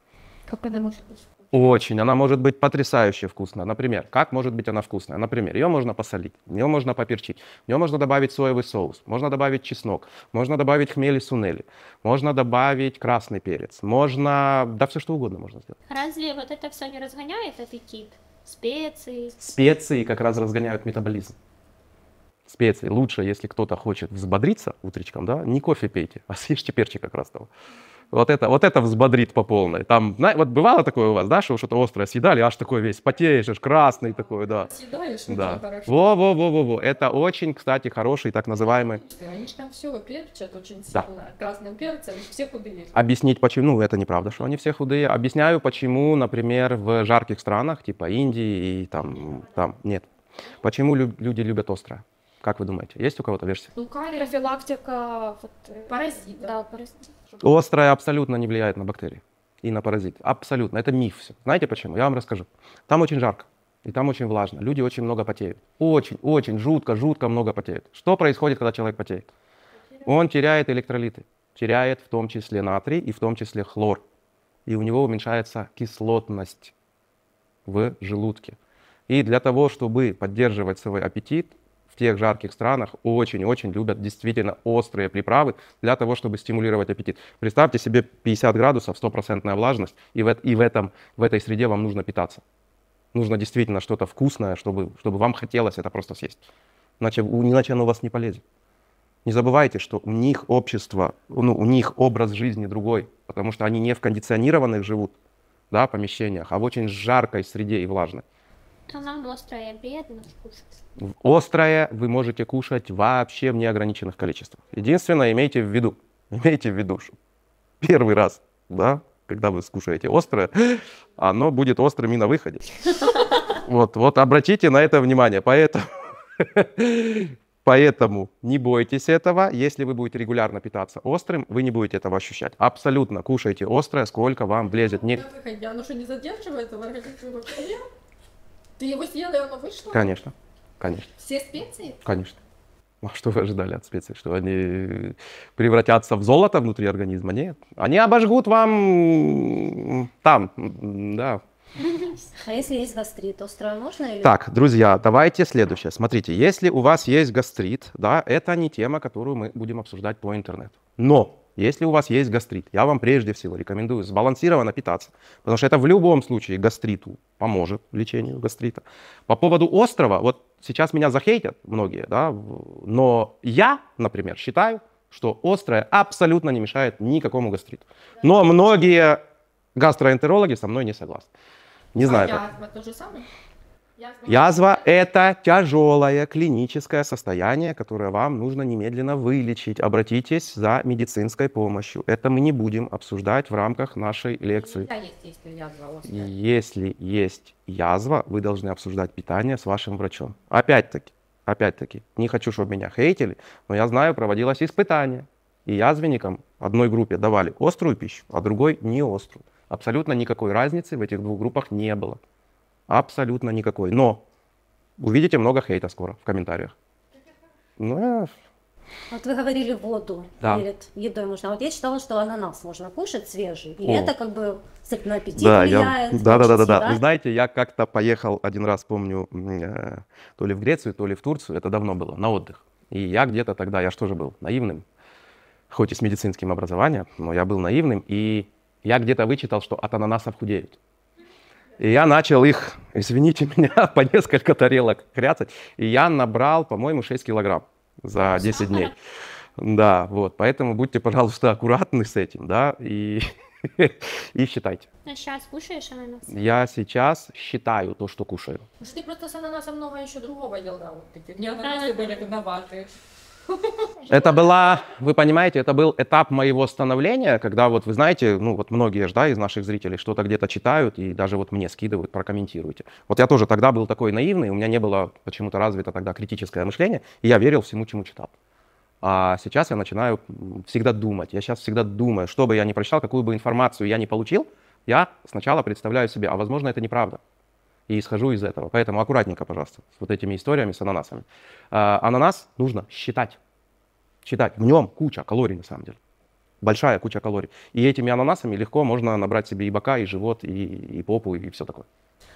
Как она может быть? Очень. Она может быть потрясающе вкусная. Например, как может быть она вкусная? Например, ее можно посолить, ее можно поперчить, в нее можно добавить соевый соус, можно добавить чеснок, можно добавить хмели сунели, можно добавить красный перец, можно... Да все что угодно можно сделать. Разве вот это все не разгоняет аппетит? Специи? Специи как раз разгоняют метаболизм специи. Лучше, если кто-то хочет взбодриться утречком, да, не кофе пейте, а съешьте перчик как раз того. Вот это, вот это взбодрит по полной. Там, вот бывало такое у вас, да, что вы что-то острое съедали, аж такой весь потеешь, аж красный такой, да. Съедаешь, ну, да. Во-во-во-во-во. Это очень, кстати, хороший так называемый... Ну, они же там все клепчат очень сильно. Да. Красным перцем все худые. Объяснить почему, ну это неправда, что они все худые. Объясняю почему, например, в жарких странах, типа Индии и там, там, нет. Почему люди любят острое? Как вы думаете, есть у кого-то версия? Ну, профилактика вот, э, паразитов. Да, паразитов. Острое абсолютно не влияет на бактерии и на паразиты. Абсолютно. Это миф все. Знаете почему? Я вам расскажу. Там очень жарко. И там очень влажно. Люди очень много потеют. Очень, очень, жутко, жутко много потеют. Что происходит, когда человек потеет? Он теряет электролиты. Теряет в том числе натрий и в том числе хлор. И у него уменьшается кислотность в желудке. И для того, чтобы поддерживать свой аппетит, тех жарких странах очень-очень любят действительно острые приправы для того, чтобы стимулировать аппетит. Представьте себе 50 градусов, стопроцентная влажность, и в, и в, этом, в этой среде вам нужно питаться. Нужно действительно что-то вкусное, чтобы, чтобы вам хотелось это просто съесть. Иначе, иначе оно у вас не полезет. Не забывайте, что у них общество, ну, у них образ жизни другой, потому что они не в кондиционированных живут да, помещениях, а в очень жаркой среде и влажной. А нам острое вредно кушать. Острое вы можете кушать вообще в неограниченных количествах. Единственное, имейте в виду, имейте в виду, что первый раз, да, когда вы скушаете острое, оно будет острым и на выходе. Вот, вот обратите на это внимание. Поэтому, поэтому не бойтесь этого. Если вы будете регулярно питаться острым, вы не будете этого ощущать. Абсолютно кушайте острое, сколько вам влезет. Не... Оно что, не задерживает? Ты его съела, и оно вышло? Конечно, конечно. Все специи? Конечно. Ну, а что вы ожидали от специй? Что они превратятся в золото внутри организма? Нет. Они обожгут вам там, да. А если есть гастрит, острова можно? Или... Так, друзья, давайте следующее. Смотрите, если у вас есть гастрит, да, это не тема, которую мы будем обсуждать по интернету. Но если у вас есть гастрит, я вам прежде всего рекомендую сбалансированно питаться, потому что это в любом случае гастриту поможет лечению гастрита. По поводу острова, вот сейчас меня захейтят многие, да, но я, например, считаю, что острое абсолютно не мешает никакому гастриту. Но многие гастроэнтерологи со мной не согласны. Не знаю. А я, как. То же самое? Язва – это тяжелое клиническое состояние, которое вам нужно немедленно вылечить. Обратитесь за медицинской помощью. Это мы не будем обсуждать в рамках нашей лекции. если, если есть язва, вы должны обсуждать питание с вашим врачом. Опять-таки, опять-таки, не хочу, чтобы меня хейтили, но я знаю, проводилось испытание. И язвенникам одной группе давали острую пищу, а другой – не острую. Абсолютно никакой разницы в этих двух группах не было. Абсолютно никакой. Но увидите много хейта скоро в комментариях. Ну, вот вы говорили воду да. перед едой можно. А вот я читала, что ананас можно кушать свежий, и О. это как бы на аппетит да, влияет. Я... Да, да, да, да, да. знаете, я как-то поехал один раз, помню, э, то ли в Грецию, то ли в Турцию, это давно было, на отдых. И я где-то тогда, я что же был, наивным, хоть и с медицинским образованием, но я был наивным, и я где-то вычитал, что от ананасов худеют. И я начал их, извините меня, по несколько тарелок кряцать. И я набрал, по-моему, 6 килограмм за 10 дней. Да, вот, поэтому будьте, пожалуйста, аккуратны с этим, да, и, и считайте. А сейчас кушаешь ананас? Я сейчас считаю то, что кушаю. Потому ты просто с ананасом много еще другого ел, да, вот такие. Не ананасы были виноваты. Это была, вы понимаете, это был этап моего становления, когда вот вы знаете, ну вот многие же, да, из наших зрителей что-то где-то читают и даже вот мне скидывают, прокомментируйте. Вот я тоже тогда был такой наивный, у меня не было почему-то развито тогда критическое мышление, и я верил всему, чему читал. А сейчас я начинаю всегда думать, я сейчас всегда думаю, что бы я ни прочитал, какую бы информацию я ни получил, я сначала представляю себе, а возможно это неправда, и исхожу из этого. Поэтому аккуратненько, пожалуйста, с вот этими историями с ананасами. А, ананас нужно считать. Считать. В нем куча калорий, на самом деле. Большая куча калорий. И этими ананасами легко можно набрать себе и бока, и живот, и, и попу, и все такое.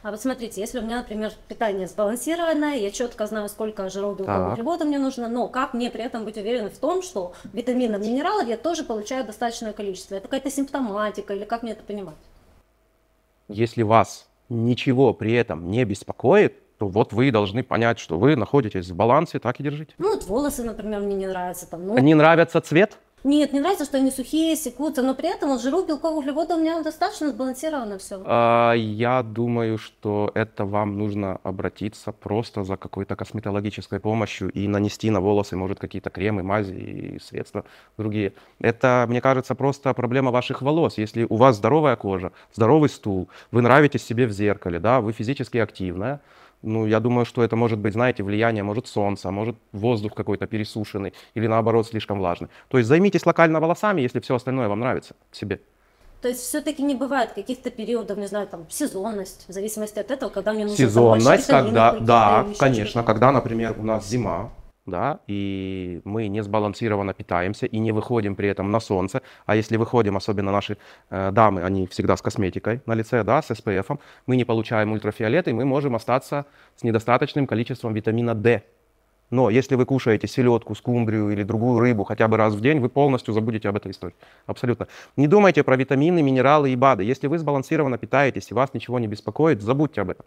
А вот смотрите, если у меня, например, питание сбалансированное, я четко знаю, сколько жиров, белков и углеводов мне нужно, но как мне при этом быть уверенным в том, что витаминов, минералов я тоже получаю достаточное количество? Это какая-то симптоматика или как мне это понимать? Если вас ничего при этом не беспокоит, то вот вы должны понять, что вы находитесь в балансе, так и держите. Ну вот волосы, например, мне не нравятся. Там, ну... А не нравится цвет? Нет, не нравится, что они сухие, секутся, но при этом жиров, белков, углеводов у меня достаточно сбалансировано все. А, я думаю, что это вам нужно обратиться просто за какой-то косметологической помощью и нанести на волосы, может, какие-то кремы, мази и средства другие. Это, мне кажется, просто проблема ваших волос. Если у вас здоровая кожа, здоровый стул, вы нравитесь себе в зеркале, да, вы физически активная, ну, я думаю, что это может быть, знаете, влияние, может, солнца, может, воздух какой-то пересушенный или, наоборот, слишком влажный. То есть займитесь локально волосами, если все остальное вам нравится себе. То есть все-таки не бывает каких-то периодов, не знаю, там сезонность, в зависимости от этого, когда мне нужно Сезонность, когда, да конечно, когда, например, у нас зима, да, и мы не сбалансированно питаемся и не выходим при этом на солнце. А если выходим, особенно наши э, дамы, они всегда с косметикой на лице, да, с SPF, мы не получаем ультрафиолет, и мы можем остаться с недостаточным количеством витамина D. Но если вы кушаете селедку, скумбрию или другую рыбу хотя бы раз в день, вы полностью забудете об этой истории. Абсолютно. Не думайте про витамины, минералы и БАДы. Если вы сбалансированно питаетесь и вас ничего не беспокоит, забудьте об этом.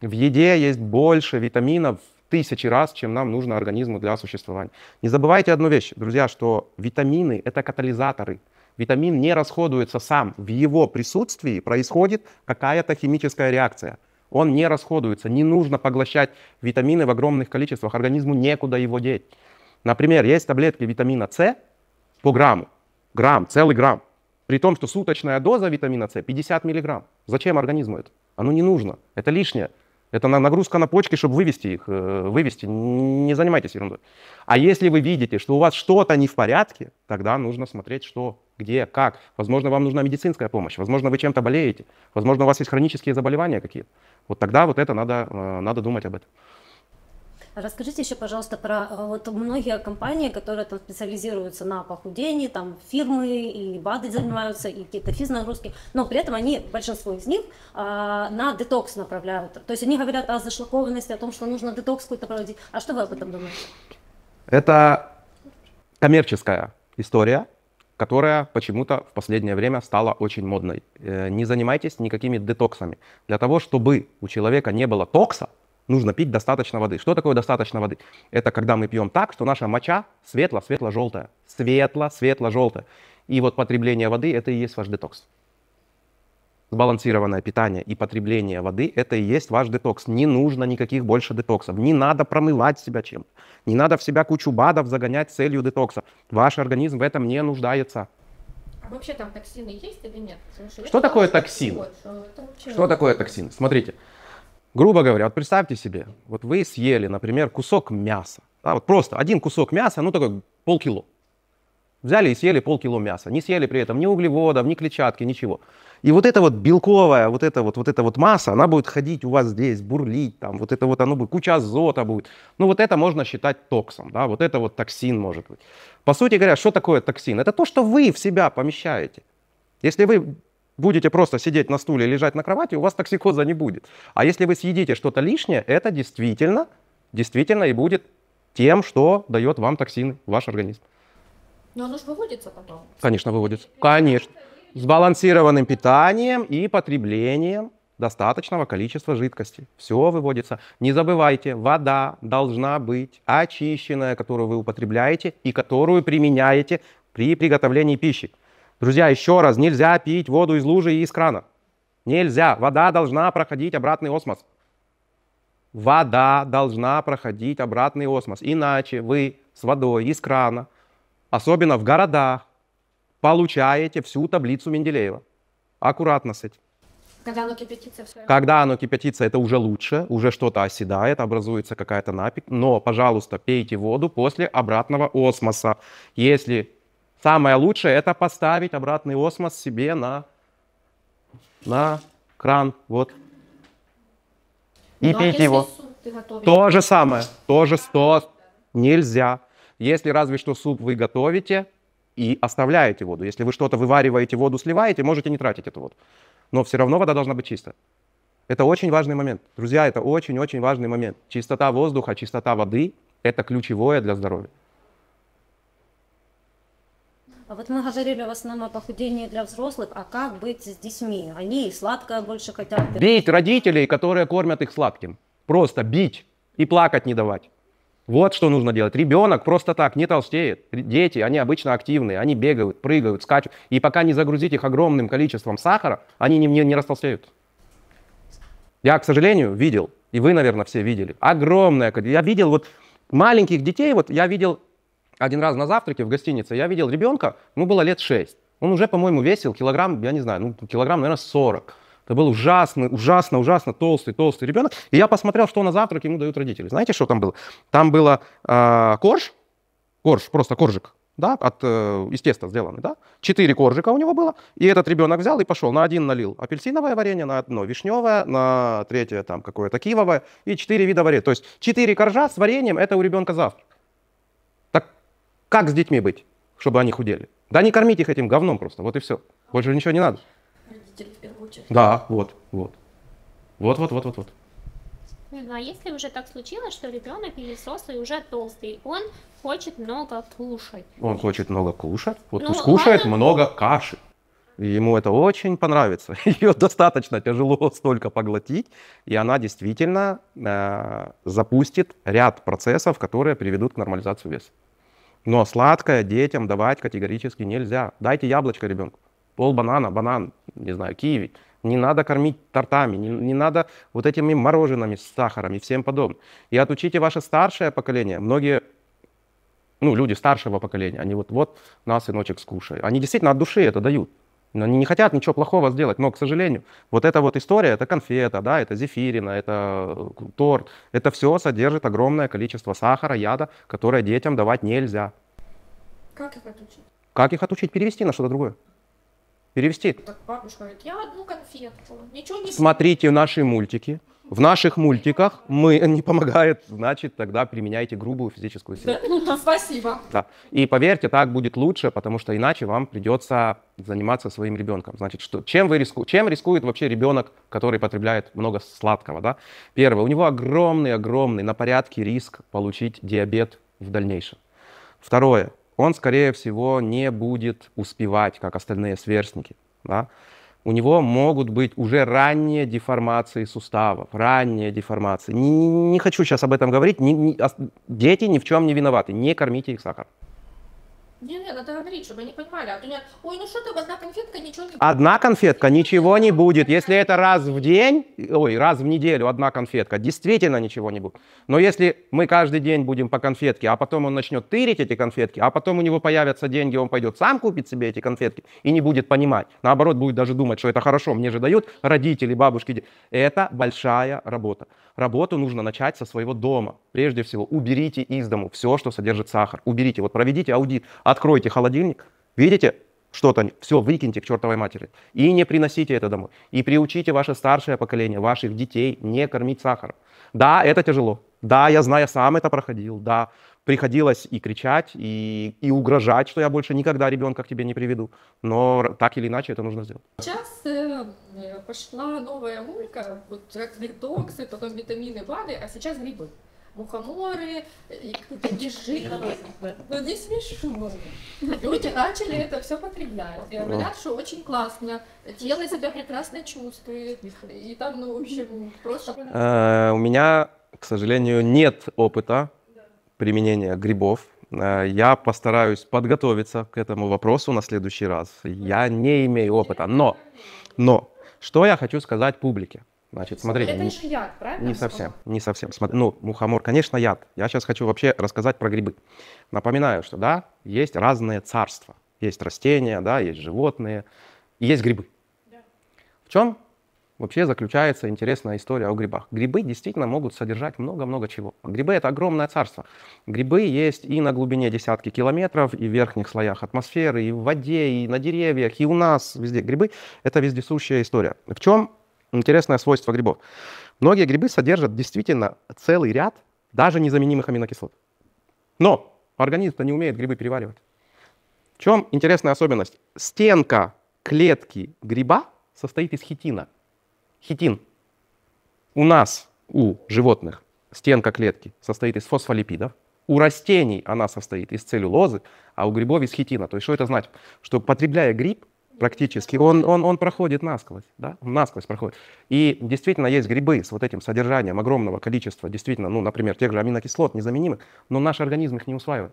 В еде есть больше витаминов, тысячи раз, чем нам нужно организму для существования. Не забывайте одну вещь, друзья, что витамины – это катализаторы. Витамин не расходуется сам. В его присутствии происходит какая-то химическая реакция. Он не расходуется. Не нужно поглощать витамины в огромных количествах. Организму некуда его деть. Например, есть таблетки витамина С по грамму. Грамм, целый грамм. При том, что суточная доза витамина С 50 миллиграмм. Зачем организму это? Оно не нужно. Это лишнее. Это нагрузка на почки, чтобы вывести их, э, вывести. Не занимайтесь ерундой. А если вы видите, что у вас что-то не в порядке, тогда нужно смотреть, что, где, как. Возможно, вам нужна медицинская помощь, возможно, вы чем-то болеете, возможно, у вас есть хронические заболевания какие-то. Вот тогда вот это надо, э, надо думать об этом. Расскажите еще, пожалуйста, про э, вот многие компании, которые там специализируются на похудении, там фирмы и БАДы занимаются, и какие-то физнагрузки, но при этом они, большинство из них, а, на детокс направляют. То есть они говорят о зашлакованности, о том, что нужно детокс какой-то проводить. А что вы об этом думаете? Это коммерческая история, которая почему-то в последнее время стала очень модной. Э, не занимайтесь никакими детоксами. Для того, чтобы у человека не было токса, нужно пить достаточно воды. Что такое достаточно воды? Это когда мы пьем так, что наша моча светло-светло-желтая. Светло-светло-желтая. И вот потребление воды – это и есть ваш детокс. Сбалансированное питание и потребление воды – это и есть ваш детокс. Не нужно никаких больше детоксов. Не надо промывать себя чем-то. Не надо в себя кучу БАДов загонять целью детокса. Ваш организм в этом не нуждается. А вообще там токсины есть или нет? Что, что такое токсин? Что такое токсин? Смотрите, Грубо говоря, вот представьте себе, вот вы съели, например, кусок мяса. Да, вот просто один кусок мяса, ну такой полкило. Взяли и съели полкило мяса. Не съели при этом ни углеводов, ни клетчатки, ничего. И вот эта вот белковая, вот эта вот, вот эта вот масса, она будет ходить у вас здесь, бурлить, там, вот это вот оно будет, куча азота будет. Ну вот это можно считать токсом, да, вот это вот токсин может быть. По сути говоря, что такое токсин? Это то, что вы в себя помещаете. Если вы будете просто сидеть на стуле, лежать на кровати, у вас токсикоза не будет. А если вы съедите что-то лишнее, это действительно, действительно и будет тем, что дает вам токсины в ваш организм. Но оно же выводится потом. Конечно, выводится. Конечно. Сбалансированным питанием и потреблением достаточного количества жидкости. Все выводится. Не забывайте, вода должна быть очищенная, которую вы употребляете и которую применяете при приготовлении пищи. Друзья, еще раз, нельзя пить воду из лужи и из крана. Нельзя. Вода должна проходить обратный осмос. Вода должна проходить обратный осмос. Иначе вы с водой из крана, особенно в городах, получаете всю таблицу Менделеева. Аккуратно с этим. Когда оно кипятится, все. Когда оно кипятится, это уже лучше, уже что-то оседает, образуется какая-то напик. Но, пожалуйста, пейте воду после обратного осмоса. Если Самое лучшее это поставить обратный осмос себе на, на кран. Вот. И Но ну, а пить его. То же самое. Тоже сто нельзя. Если разве что суп вы готовите и оставляете воду. Если вы что-то вывариваете, воду сливаете, можете не тратить эту воду. Но все равно вода должна быть чистая. Это очень важный момент. Друзья, это очень-очень важный момент. Чистота воздуха, чистота воды – это ключевое для здоровья. А вот мы говорили в основном о похудении для взрослых, а как быть с детьми? Они и сладкое больше хотят. Бить родителей, которые кормят их сладким. Просто бить и плакать не давать. Вот что нужно делать. Ребенок просто так не толстеет. Дети, они обычно активные, они бегают, прыгают, скачут. И пока не загрузить их огромным количеством сахара, они не, не, не растолстеют. Я, к сожалению, видел, и вы, наверное, все видели, огромное, я видел вот маленьких детей, вот я видел один раз на завтраке в гостинице я видел ребенка, ему было лет 6. Он уже, по-моему, весил килограмм, я не знаю, ну, килограмм, наверное, 40. Это был ужасный, ужасно, ужасно толстый, толстый ребенок. И я посмотрел, что на завтрак ему дают родители. Знаете, что там было? Там было э, корж, корж, просто коржик, да, от, э, из теста сделанный, да. Четыре коржика у него было. И этот ребенок взял и пошел. На один налил апельсиновое варенье, на одно вишневое, на третье там какое-то кивовое. И четыре вида варенья. То есть четыре коржа с вареньем – это у ребенка завтрак. Как с детьми быть, чтобы они худели? Да не кормить их этим говном просто, вот и все. Больше ничего не надо. Да, вот, вот. Вот, вот, вот, вот, вот. Ну а если уже так случилось, что ребенок или взрослый уже толстый, он хочет много кушать. Он хочет много кушать. Вот ну, пусть кушает он... много каши. ему это очень понравится. Ее достаточно тяжело столько поглотить, и она действительно э, запустит ряд процессов, которые приведут к нормализации веса. Но сладкое детям давать категорически нельзя. Дайте яблочко ребенку, пол банана, банан, не знаю, киви. Не надо кормить тортами, не, не надо вот этими мороженами с сахаром и всем подобным. И отучите ваше старшее поколение. Многие ну, люди старшего поколения, они вот, вот, на, сыночек, скушай. Они действительно от души это дают они не хотят ничего плохого сделать, но, к сожалению, вот эта вот история, это конфета, да, это зефирина, это э, торт, это все содержит огромное количество сахара, яда, которое детям давать нельзя. Как их отучить? Как их отучить? Перевести на что-то другое. Перевести. Так бабушка говорит, я одну конфетку, ничего не... Смотрите наши мультики, в наших мультиках мы не помогает, значит, тогда применяйте грубую физическую силу. Ну да, спасибо. Да. И поверьте, так будет лучше, потому что иначе вам придется заниматься своим ребенком. Значит, что, чем, вы риску, чем рискует вообще ребенок, который потребляет много сладкого? Да? Первое, у него огромный-огромный на порядке риск получить диабет в дальнейшем. Второе, он, скорее всего, не будет успевать, как остальные сверстники. Да? у него могут быть уже ранние деформации суставов, ранние деформации. Не, не хочу сейчас об этом говорить. Не, не, дети ни в чем не виноваты. Не кормите их сахаром. Не, не, надо говорить, чтобы они понимали. А то нет, ой, ну что там, одна конфетка, ничего не будет. Одна конфетка, ничего не будет. Если это раз в день, ой, раз в неделю одна конфетка, действительно ничего не будет. Но если мы каждый день будем по конфетке, а потом он начнет тырить эти конфетки, а потом у него появятся деньги, он пойдет сам купить себе эти конфетки и не будет понимать. Наоборот, будет даже думать, что это хорошо, мне же дают родители, бабушки. Это большая работа. Работу нужно начать со своего дома. Прежде всего, уберите из дому все, что содержит сахар. Уберите, вот проведите аудит, Откройте холодильник, видите, что-то, все, выкиньте к чертовой матери. И не приносите это домой. И приучите ваше старшее поколение, ваших детей не кормить сахаром. Да, это тяжело. Да, я знаю, я сам это проходил. Да, приходилось и кричать, и, и угрожать, что я больше никогда ребенка к тебе не приведу. Но так или иначе это нужно сделать. Сейчас э, э пошла новая мулька, вот ретоксы, потом витамины, БАДы, а сейчас грибы мухоморы, и киши. Ну, ну не смешно. Люди начали это все потреблять. И говорят, что очень классно. Тело себя прекрасно чувствует. И там, ну, в общем, просто... Э, у меня, к сожалению, нет опыта применения грибов. Э, я постараюсь подготовиться к этому вопросу на следующий раз. Я не имею опыта, но, но что я хочу сказать публике? Значит, смотрите. Это не, же яд, правильно? Не совсем, не совсем. Смотри, ну, мухомор, конечно, яд. Я сейчас хочу вообще рассказать про грибы. Напоминаю, что, да, есть разные царства. Есть растения, да, есть животные, и есть грибы. Да. В чем вообще заключается интересная история о грибах. Грибы действительно могут содержать много-много чего. Грибы — это огромное царство. Грибы есть и на глубине десятки километров, и в верхних слоях атмосферы, и в воде, и на деревьях, и у нас везде. Грибы — это вездесущая история. В чем Интересное свойство грибов. Многие грибы содержат действительно целый ряд даже незаменимых аминокислот. Но организм-то не умеет грибы переваривать. В чем интересная особенность? Стенка клетки гриба состоит из хитина. Хитин. У нас, у животных, стенка клетки состоит из фосфолипидов. У растений она состоит из целлюлозы, а у грибов из хитина. То есть что это значит? Что потребляя гриб, практически, он, он, он проходит насквозь, да, насквозь проходит. И действительно есть грибы с вот этим содержанием огромного количества, действительно, ну, например, тех же аминокислот незаменимых, но наш организм их не усваивает.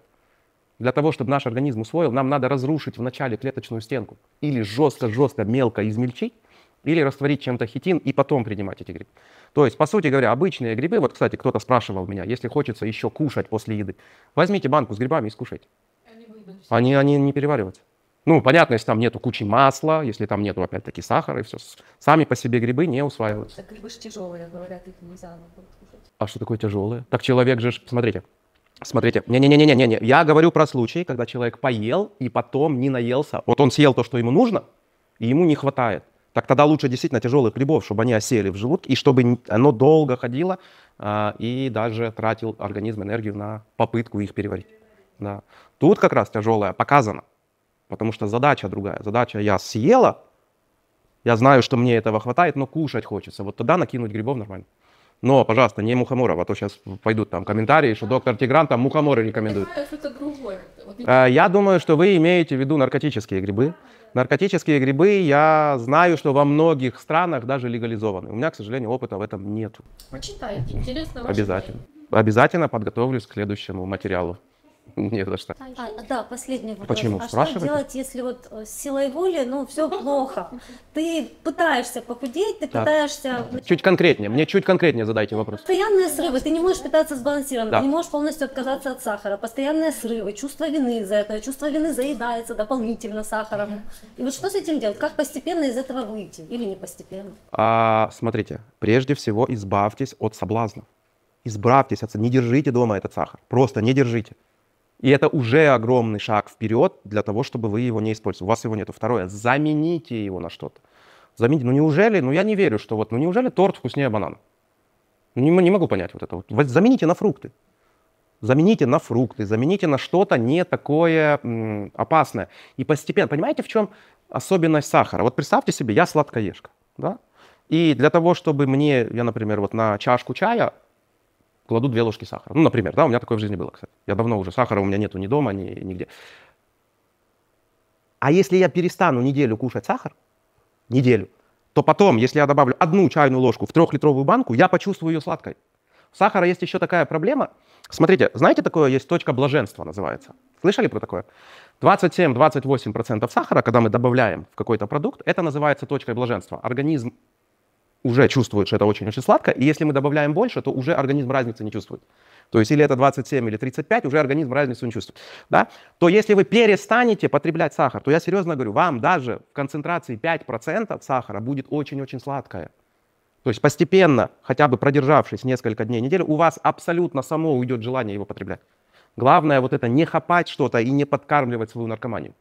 Для того, чтобы наш организм усвоил, нам надо разрушить вначале клеточную стенку или жестко-жестко мелко измельчить, или растворить чем-то хитин и потом принимать эти грибы. То есть, по сути говоря, обычные грибы, вот, кстати, кто-то спрашивал меня, если хочется еще кушать после еды, возьмите банку с грибами и скушайте. Они, они, они не перевариваются. Ну, понятно, если там нету кучи масла, если там нету, опять-таки, сахара и все. Сами по себе грибы не усваиваются. Так грибы же тяжелые, говорят, их нельзя кушать. А что такое тяжелые? Так человек же, смотрите, Смотрите, не-не-не-не-не, я говорю про случай, когда человек поел и потом не наелся. Вот он съел то, что ему нужно, и ему не хватает. Так тогда лучше действительно тяжелых грибов, чтобы они осели в желудке, и чтобы оно долго ходило, а, и даже тратил организм энергию на попытку их переварить. Да. Тут как раз тяжелое показано потому что задача другая. Задача я съела, я знаю, что мне этого хватает, но кушать хочется. Вот тогда накинуть грибов нормально. Но, пожалуйста, не мухоморов, а то сейчас пойдут там комментарии, что доктор Тигран там мухоморы рекомендует. Это э, Я думаю, что вы имеете в виду наркотические грибы. Наркотические грибы, я знаю, что во многих странах даже легализованы. У меня, к сожалению, опыта в этом нет. Почитайте, интересно. Обязательно. Обязательно подготовлюсь к следующему материалу. Не за что. А, а да, последний вопрос. Почему? А что делать, если вот э, с силой воли, ну, все плохо? Ты пытаешься похудеть, ты так. пытаешься... Чуть конкретнее, мне чуть конкретнее задайте вопрос. Постоянные срывы, ты не можешь питаться сбалансированно, да. ты не можешь полностью отказаться от сахара. Постоянные срывы, чувство вины за это, чувство вины заедается дополнительно сахаром. И вот что с этим делать? Как постепенно из этого выйти? Или не постепенно? А, смотрите, прежде всего избавьтесь от соблазна. избавьтесь от не держите дома этот сахар, просто не держите. И это уже огромный шаг вперед для того, чтобы вы его не использовали. У вас его нету. Второе, замените его на что-то. Замените. Ну неужели, ну я не верю, что вот, ну неужели торт вкуснее банана? Ну, не, не могу понять вот это. Вот. Замените на фрукты. Замените на фрукты, замените на что-то не такое м, опасное. И постепенно, понимаете, в чем особенность сахара? Вот представьте себе, я сладкоежка, да? И для того, чтобы мне, я, например, вот на чашку чая кладу две ложки сахара. Ну, например, да, у меня такое в жизни было, кстати. Я давно уже сахара у меня нету ни дома, ни нигде. А если я перестану неделю кушать сахар, неделю, то потом, если я добавлю одну чайную ложку в трехлитровую банку, я почувствую ее сладкой. У сахара есть еще такая проблема. Смотрите, знаете, такое есть точка блаженства называется. Слышали про такое? 27-28% сахара, когда мы добавляем в какой-то продукт, это называется точкой блаженства. Организм уже чувствует, что это очень-очень сладко, и если мы добавляем больше, то уже организм разницы не чувствует. То есть или это 27 или 35, уже организм разницу не чувствует. Да? То если вы перестанете потреблять сахар, то я серьезно говорю, вам даже в концентрации 5% сахара будет очень-очень сладкое. То есть постепенно, хотя бы продержавшись несколько дней, недели, у вас абсолютно само уйдет желание его потреблять. Главное вот это не хапать что-то и не подкармливать свою наркоманию.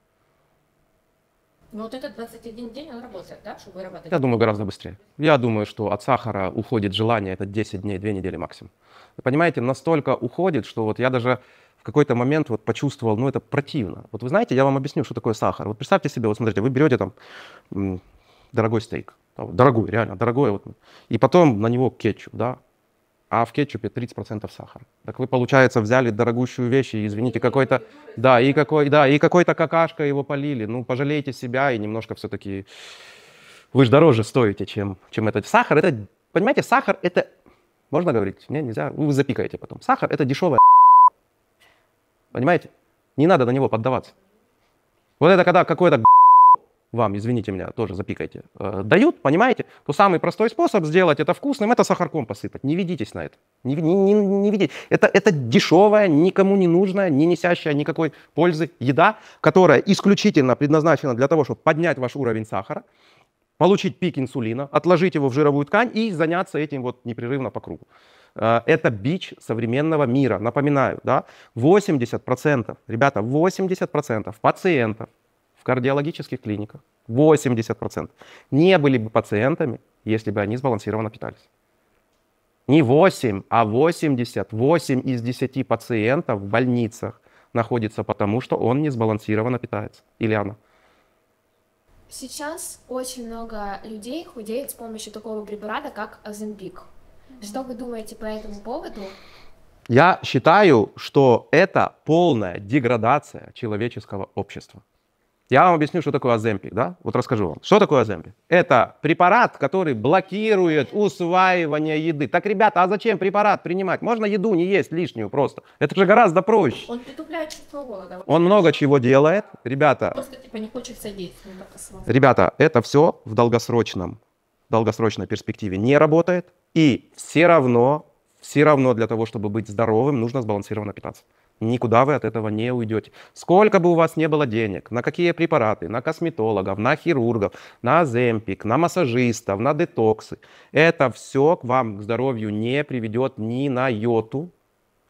Но ну, вот этот 21 день, он работает, да, чтобы вырабатывать? Я думаю, гораздо быстрее. Я думаю, что от сахара уходит желание, это 10 дней, 2 недели максимум. Вы понимаете, настолько уходит, что вот я даже в какой-то момент вот почувствовал, ну, это противно. Вот вы знаете, я вам объясню, что такое сахар. Вот представьте себе, вот смотрите, вы берете там дорогой стейк, дорогой, реально, дорогой, вот, и потом на него кетчуп, да, а в кетчупе 30% сахара. Так вы, получается, взяли дорогущую вещь и, извините, какой-то, да, и какой, да, и какой-то какашка его полили. Ну, пожалейте себя и немножко все-таки вы же дороже стоите, чем, чем этот сахар. Это, понимаете, сахар это, можно говорить? Не, нельзя, ну, вы запикаете потом. Сахар это дешевая Понимаете? Не надо на него поддаваться. Вот это когда какой-то вам, извините меня, тоже запикайте, э, дают, понимаете, то самый простой способ сделать это вкусным, это сахарком посыпать. Не ведитесь на это. Не, не, не, не ведитесь. Это, это дешевая, никому не нужная, не несящая никакой пользы еда, которая исключительно предназначена для того, чтобы поднять ваш уровень сахара, получить пик инсулина, отложить его в жировую ткань и заняться этим вот непрерывно по кругу. Э, это бич современного мира. Напоминаю, да, 80%, ребята, 80% пациентов в кардиологических клиниках 80% не были бы пациентами, если бы они сбалансированно питались. Не 8, а 80. 8 из 10 пациентов в больницах находится потому, что он не сбалансированно питается. Или она. Сейчас очень много людей худеет с помощью такого препарата, как Оземпик. Что вы думаете по этому поводу? Я считаю, что это полная деградация человеческого общества. Я вам объясню, что такое Аземпик, да? Вот расскажу вам. Что такое Аземпик? Это препарат, который блокирует усваивание еды. Так, ребята, а зачем препарат принимать? Можно еду не есть лишнюю просто. Это же гораздо проще. Он притупляет чувство голода. Он много чего делает, ребята. Просто типа не хочется есть. Ребята, это все в долгосрочном, долгосрочной перспективе не работает. И все равно, все равно для того, чтобы быть здоровым, нужно сбалансированно питаться. Никуда вы от этого не уйдете. Сколько бы у вас не было денег, на какие препараты, на косметологов, на хирургов, на земпик, на массажистов, на детоксы, это все к вам к здоровью не приведет ни на йоту.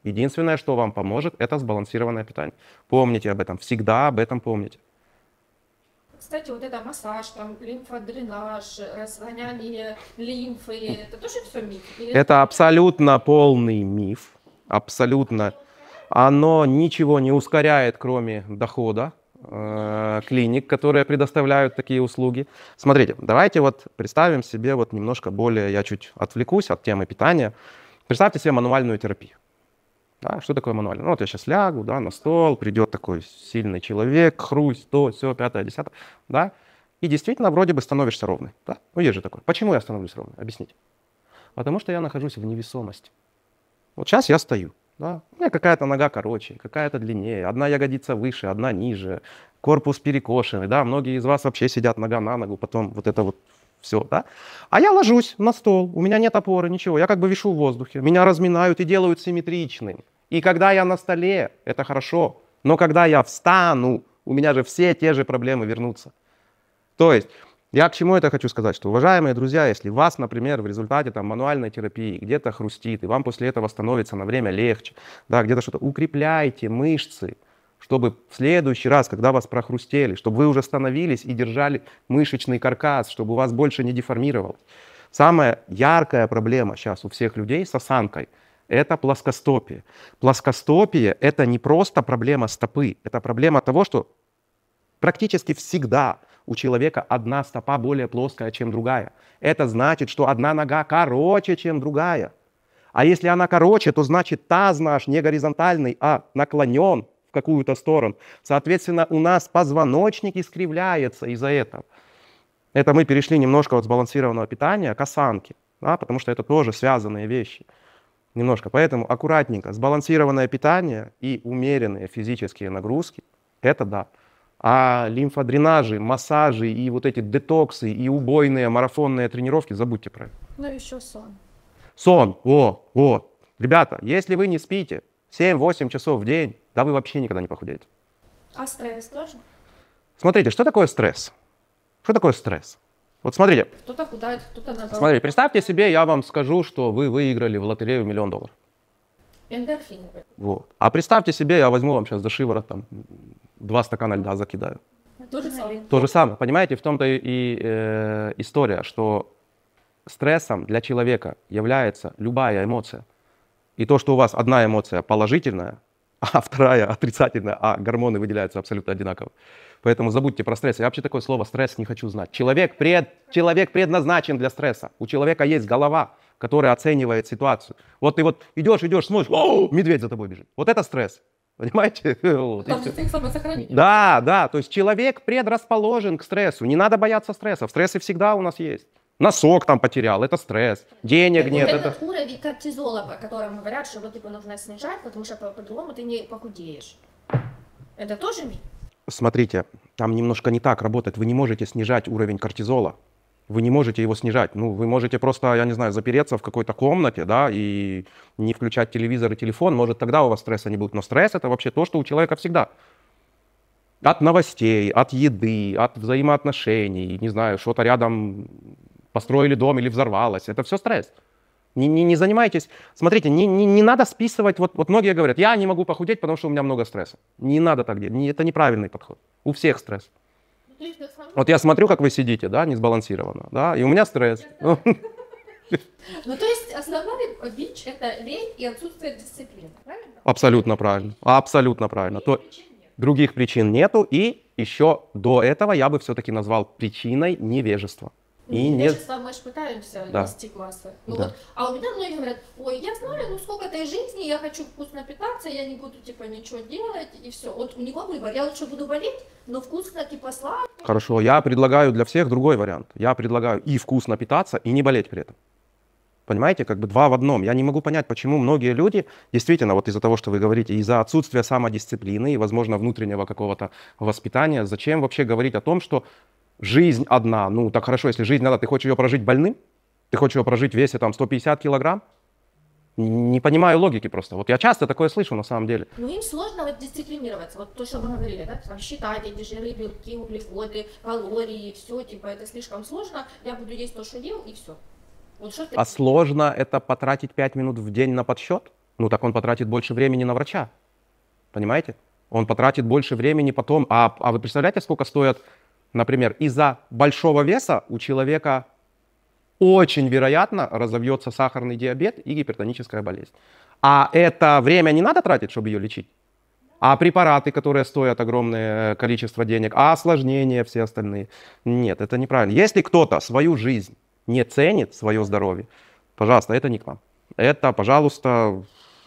Единственное, что вам поможет, это сбалансированное питание. Помните об этом, всегда об этом помните. Кстати, вот это массаж, там, лимфодренаж, разгоняние лимфы, это тоже все миф? Или... Это абсолютно полный миф, абсолютно... Оно ничего не ускоряет, кроме дохода э, клиник, которые предоставляют такие услуги. Смотрите, давайте вот представим себе вот немножко более, я чуть отвлекусь от темы питания. Представьте себе мануальную терапию. Да, что такое мануально? Ну, вот я сейчас лягу, да, на стол, придет такой сильный человек, хрусть, то, все, пятое, десятое, да, и действительно вроде бы становишься ровный, да? Ну, есть же такое. Почему я становлюсь ровным? Объясните. Потому что я нахожусь в невесомости. Вот сейчас я стою, да? У ну, меня какая-то нога короче, какая-то длиннее, одна ягодица выше, одна ниже, корпус перекошенный, да, многие из вас вообще сидят нога на ногу, потом вот это вот все, да. А я ложусь на стол, у меня нет опоры, ничего, я как бы вишу в воздухе, меня разминают и делают симметричным. И когда я на столе, это хорошо, но когда я встану, у меня же все те же проблемы вернутся. То есть я к чему это хочу сказать, что, уважаемые друзья, если вас, например, в результате там, мануальной терапии где-то хрустит, и вам после этого становится на время легче, да, где-то что-то, укрепляйте мышцы, чтобы в следующий раз, когда вас прохрустели, чтобы вы уже становились и держали мышечный каркас, чтобы вас больше не деформировал. Самая яркая проблема сейчас у всех людей с осанкой – это плоскостопие. Плоскостопие – это не просто проблема стопы, это проблема того, что Практически всегда у человека одна стопа более плоская, чем другая. Это значит, что одна нога короче, чем другая. А если она короче, то значит таз наш не горизонтальный, а наклонен в какую-то сторону. Соответственно, у нас позвоночник искривляется из-за этого. Это мы перешли немножко от сбалансированного питания к осанке, да, потому что это тоже связанные вещи. Немножко. Поэтому аккуратненько. Сбалансированное питание и умеренные физические нагрузки – это да. А лимфодренажи, массажи и вот эти детоксы, и убойные марафонные тренировки, забудьте про это. Ну еще сон. Сон, о, о. Ребята, если вы не спите 7-8 часов в день, да вы вообще никогда не похудеете. А стресс тоже? Смотрите, что такое стресс? Что такое стресс? Вот смотрите. Кто-то худает, кто-то наоборот. Смотрите, представьте себе, я вам скажу, что вы выиграли в лотерею миллион долларов. Эндорфин. Вот. А представьте себе, я возьму вам сейчас за шиворот там два стакана льда закидаю. То же самое. То же самое, понимаете, в том-то и э, история, что стрессом для человека является любая эмоция. И то, что у вас одна эмоция положительная, а вторая отрицательная, а гормоны выделяются абсолютно одинаково. Поэтому забудьте про стресс. Я вообще такое слово стресс не хочу знать. Человек, пред, человек предназначен для стресса. У человека есть голова, которая оценивает ситуацию. Вот ты вот идешь, идешь, смотришь, медведь за тобой бежит. Вот это стресс. Понимаете? Вот, Там же Да, да. То есть человек предрасположен к стрессу. Не надо бояться стресса. Стрессы всегда у нас есть. Носок там потерял, это стресс. Денег так, нет. Это, это уровень кортизола, о котором говорят, что его типа, нужно снижать, потому что по-другому ты не похудеешь. Это тоже миф? Смотрите, там немножко не так работает. Вы не можете снижать уровень кортизола вы не можете его снижать. Ну, вы можете просто, я не знаю, запереться в какой-то комнате, да, и не включать телевизор и телефон. Может, тогда у вас стресса не будет. Но стресс — это вообще то, что у человека всегда. От новостей, от еды, от взаимоотношений, не знаю, что-то рядом построили дом или взорвалось. Это все стресс. Не, не, не занимайтесь, смотрите, не, не, не надо списывать, вот, вот многие говорят, я не могу похудеть, потому что у меня много стресса. Не надо так делать, не, это неправильный подход. У всех стресс. Вот я смотрю, как вы сидите, да, не сбалансированно, да, и у меня стресс. Ну, то есть основной бич – это лень и отсутствие дисциплины, правильно? Абсолютно правильно, абсолютно правильно. то... Других причин нету, и еще до этого я бы все-таки назвал причиной невежества. И ну, нет. Сейчас мы же пытаемся да. нести массы. Ну, да. вот. А у меня многие говорят, ой, я знаю, ну сколько этой жизни, я хочу вкусно питаться, я не буду типа ничего делать и все. Вот у него выбор, я лучше буду болеть, но вкусно типа сладко. Хорошо, я предлагаю для всех другой вариант. Я предлагаю и вкусно питаться, и не болеть при этом. Понимаете, как бы два в одном. Я не могу понять, почему многие люди, действительно, вот из-за того, что вы говорите, из-за отсутствия самодисциплины и, возможно, внутреннего какого-то воспитания, зачем вообще говорить о том, что жизнь одна. Ну, так хорошо, если жизнь одна, ты хочешь ее прожить больным? Ты хочешь ее прожить в весе там 150 килограмм? Не понимаю логики просто. Вот я часто такое слышу на самом деле. Ну им сложно вот дисциплинироваться. Вот то, что вы говорили, да, там считать эти жиры, белки, углеводы, калории, все, типа это слишком сложно. Я буду есть то, что ел, и все. Вот что а сложно это потратить 5 минут в день на подсчет? Ну так он потратит больше времени на врача. Понимаете? Он потратит больше времени потом. А, а вы представляете, сколько стоят Например, из-за большого веса у человека очень вероятно разовьется сахарный диабет и гипертоническая болезнь. А это время не надо тратить, чтобы ее лечить. А препараты, которые стоят огромное э, количество денег, а осложнения все остальные. Нет, это неправильно. Если кто-то свою жизнь не ценит, свое здоровье, пожалуйста, это не к вам. Это, пожалуйста,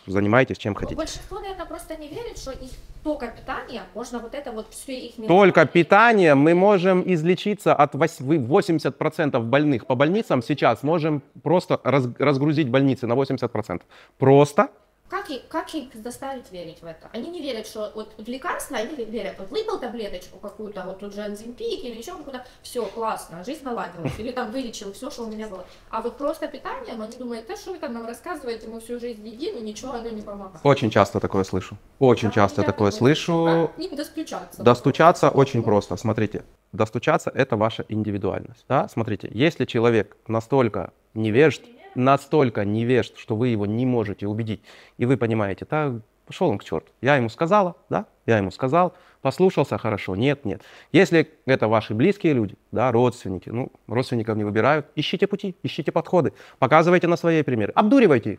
занимайтесь чем хотите. Большинство, наверное, просто не верит, что их только питание, можно вот это вот все их... Только питание мы можем излечиться от 80% больных по больницам сейчас, можем просто разгрузить больницы на 80%. Просто как, ей, как ей заставить верить в это? Они не верят, что вот в лекарства, они верят, вот выпил таблеточку какую-то, вот тут же анзимпик или еще куда все, классно, жизнь наладилась, или там вылечил все, что у меня было. А вот просто питанием, они думают, да что вы там нам рассказываете, мы всю жизнь едим, и ничего оно не помогает. Очень часто такое слышу, очень а часто такое слышу. А, им достучаться. Достучаться очень просто, смотрите, достучаться это ваша индивидуальность, да, смотрите, если человек настолько невежд, настолько невежд, что вы его не можете убедить, и вы понимаете, так, пошел он к черту. Я ему сказала, да, я ему сказал, послушался, хорошо, нет, нет. Если это ваши близкие люди, да, родственники, ну, родственников не выбирают, ищите пути, ищите подходы, показывайте на свои примеры, обдуривайте их.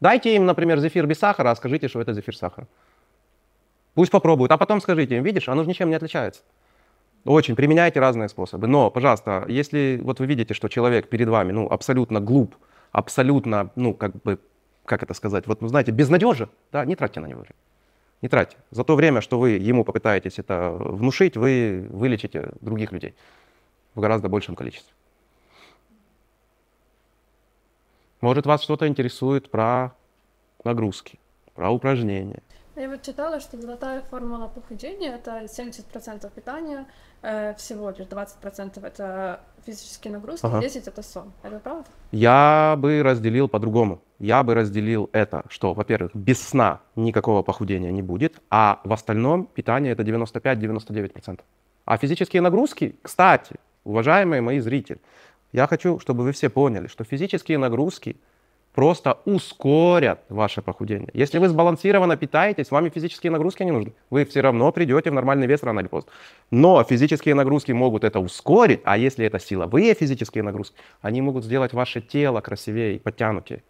Дайте им, например, зефир без сахара, а скажите, что это зефир с Пусть попробуют, а потом скажите им, видишь, оно же ничем не отличается. Очень, применяйте разные способы. Но, пожалуйста, если вот вы видите, что человек перед вами, ну, абсолютно глуп, абсолютно, ну, как бы, как это сказать, вот, ну, знаете, безнадежен, да, не тратьте на него время. Не тратьте. За то время, что вы ему попытаетесь это внушить, вы вылечите других людей в гораздо большем количестве. Может, вас что-то интересует про нагрузки, про упражнения. Я вот читала, что золотая формула похудения – это 70% питания, Э, всего лишь 20% это физические нагрузки, ага. 10 это сон. Это правда? Я бы разделил по-другому. Я бы разделил это, что, во-первых, без сна никакого похудения не будет, а в остальном питание это 95-99%. А физические нагрузки, кстати, уважаемые мои зрители, я хочу, чтобы вы все поняли, что физические нагрузки – просто ускорят ваше похудение. Если вы сбалансированно питаетесь, вам и физические нагрузки не нужны. Вы все равно придете в нормальный вес рано или поздно. Но физические нагрузки могут это ускорить, а если это силовые физические нагрузки, они могут сделать ваше тело красивее и подтянутее.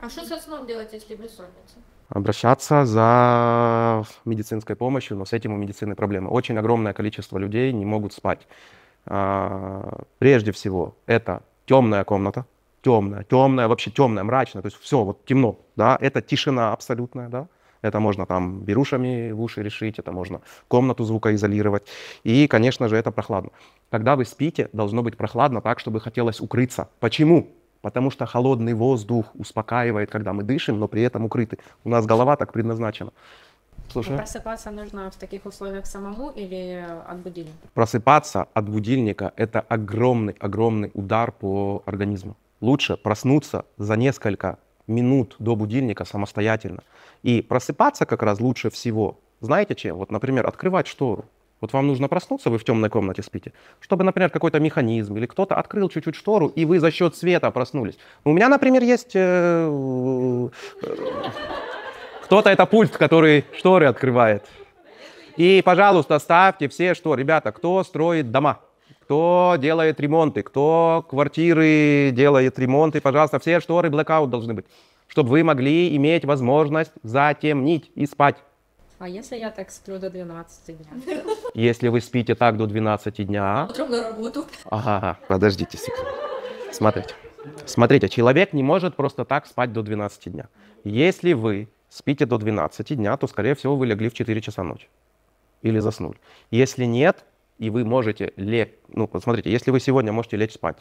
А что со сном делать, если бессонница? обращаться за медицинской помощью, но с этим у медицины проблемы. Очень огромное количество людей не могут спать. А, прежде всего, это темная комната, Темная, темная, вообще темная, мрачное, то есть все, вот темно, да, это тишина абсолютная, да, это можно там берушами в уши решить, это можно комнату звукоизолировать. И, конечно же, это прохладно. Когда вы спите, должно быть прохладно так, чтобы хотелось укрыться. Почему? Потому что холодный воздух успокаивает, когда мы дышим, но при этом укрыты. У нас голова так предназначена. Слушай. Но просыпаться нужно в таких условиях самому или от будильника? Просыпаться от будильника – это огромный-огромный удар по организму лучше проснуться за несколько минут до будильника самостоятельно. И просыпаться как раз лучше всего. Знаете чем? Вот, например, открывать штору. Вот вам нужно проснуться, вы в темной комнате спите, чтобы, например, какой-то механизм или кто-то открыл чуть-чуть штору, и вы за счет света проснулись. У меня, например, есть... Э, э, кто-то это пульт, который шторы открывает. И, пожалуйста, ставьте все, что, ребята, кто строит дома? кто делает ремонты, кто квартиры делает ремонты, пожалуйста, все шторы blackout должны быть, чтобы вы могли иметь возможность затемнить и спать. А если я так сплю до 12 дня? Если вы спите так до 12 дня... Утром на работу. Ага, подождите секунду. Смотрите. Смотрите, человек не может просто так спать до 12 дня. Если вы спите до 12 дня, то, скорее всего, вы легли в 4 часа ночи или заснули. Если нет, и вы можете лечь, ну, посмотрите если вы сегодня можете лечь спать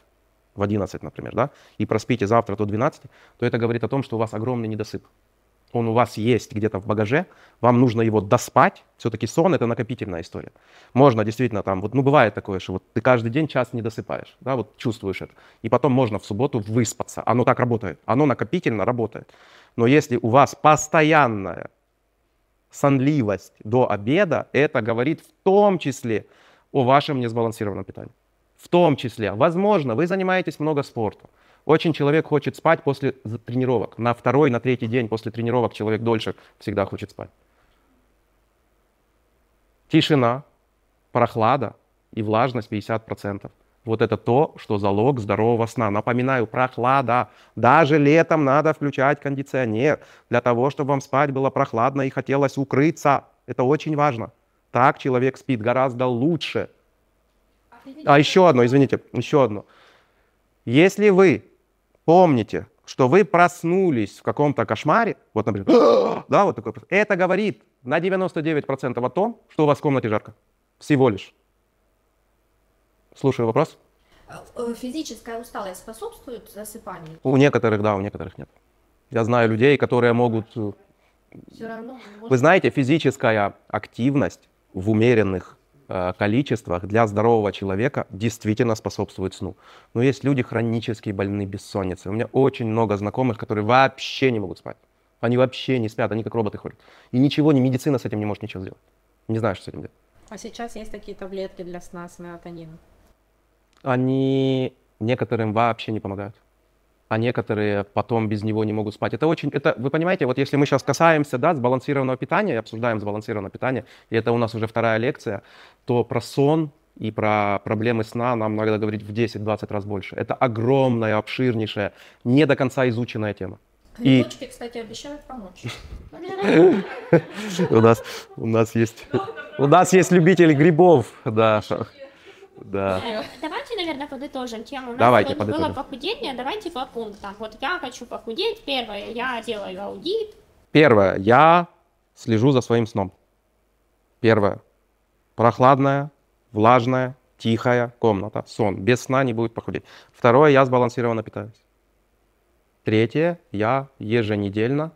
в 11, например, да, и проспите завтра до 12, то это говорит о том, что у вас огромный недосып. Он у вас есть где-то в багаже, вам нужно его доспать. Все-таки сон – это накопительная история. Можно действительно там, вот, ну, бывает такое, что вот ты каждый день час не досыпаешь, да, вот чувствуешь это. И потом можно в субботу выспаться. Оно так работает, оно накопительно работает. Но если у вас постоянная сонливость до обеда, это говорит в том числе, о вашем несбалансированном питании. В том числе, возможно, вы занимаетесь много спортом. Очень человек хочет спать после тренировок. На второй, на третий день после тренировок человек дольше всегда хочет спать. Тишина, прохлада и влажность 50%. Вот это то, что залог здорового сна. Напоминаю, прохлада. Даже летом надо включать кондиционер для того, чтобы вам спать было прохладно и хотелось укрыться. Это очень важно. Так человек спит гораздо лучше. А, а еще одно, извините, еще одно. Если вы помните, что вы проснулись в каком-то кошмаре, вот, например, да, вот такой, это говорит на 99% о том, что у вас в комнате жарко. Всего лишь. Слушаю вопрос. Э, э, физическая усталость способствует засыпанию? У некоторых, да, у некоторых нет. Я знаю людей, которые могут... Э, Все равно. Вы знаете, физическая активность в умеренных э, количествах для здорового человека действительно способствует сну. Но есть люди хронически больны бессонницей. У меня очень много знакомых, которые вообще не могут спать. Они вообще не спят, они как роботы ходят. И ничего, ни медицина с этим не может ничего сделать. Не знаю, что с этим делать. А сейчас есть такие таблетки для сна с мелатонином? Они некоторым вообще не помогают а некоторые потом без него не могут спать. Это очень, это, вы понимаете, вот если мы сейчас касаемся, да, сбалансированного питания, и обсуждаем сбалансированное питание, и это у нас уже вторая лекция, то про сон и про проблемы сна нам надо говорить в 10-20 раз больше. Это огромная, обширнейшая, не до конца изученная тема. И... Грибочки, кстати, обещают помочь. У нас, у нас есть, у нас есть любитель грибов, да. Да. Э, давайте, наверное, подытожим тему. У нас Давайте, подытожим. было похудение, давайте по пунктам. Вот я хочу похудеть. Первое, я делаю аудит. Первое, я слежу за своим сном. Первое, прохладная, влажная, тихая комната, сон. Без сна не будет похудеть. Второе, я сбалансированно питаюсь. Третье, я еженедельно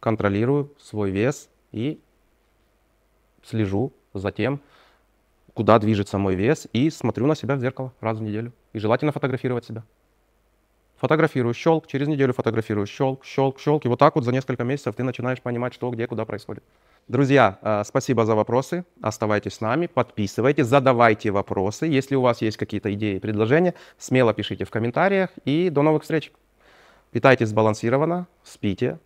контролирую свой вес и слежу за тем, куда движется мой вес, и смотрю на себя в зеркало раз в неделю. И желательно фотографировать себя. Фотографирую, щелк, через неделю фотографирую, щелк, щелк, щелк. И вот так вот за несколько месяцев ты начинаешь понимать, что, где, куда происходит. Друзья, а, спасибо за вопросы. Оставайтесь с нами, подписывайтесь, задавайте вопросы. Если у вас есть какие-то идеи и предложения, смело пишите в комментариях. И до новых встреч. Питайтесь сбалансированно, спите,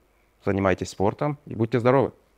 занимайтесь спортом и будьте здоровы.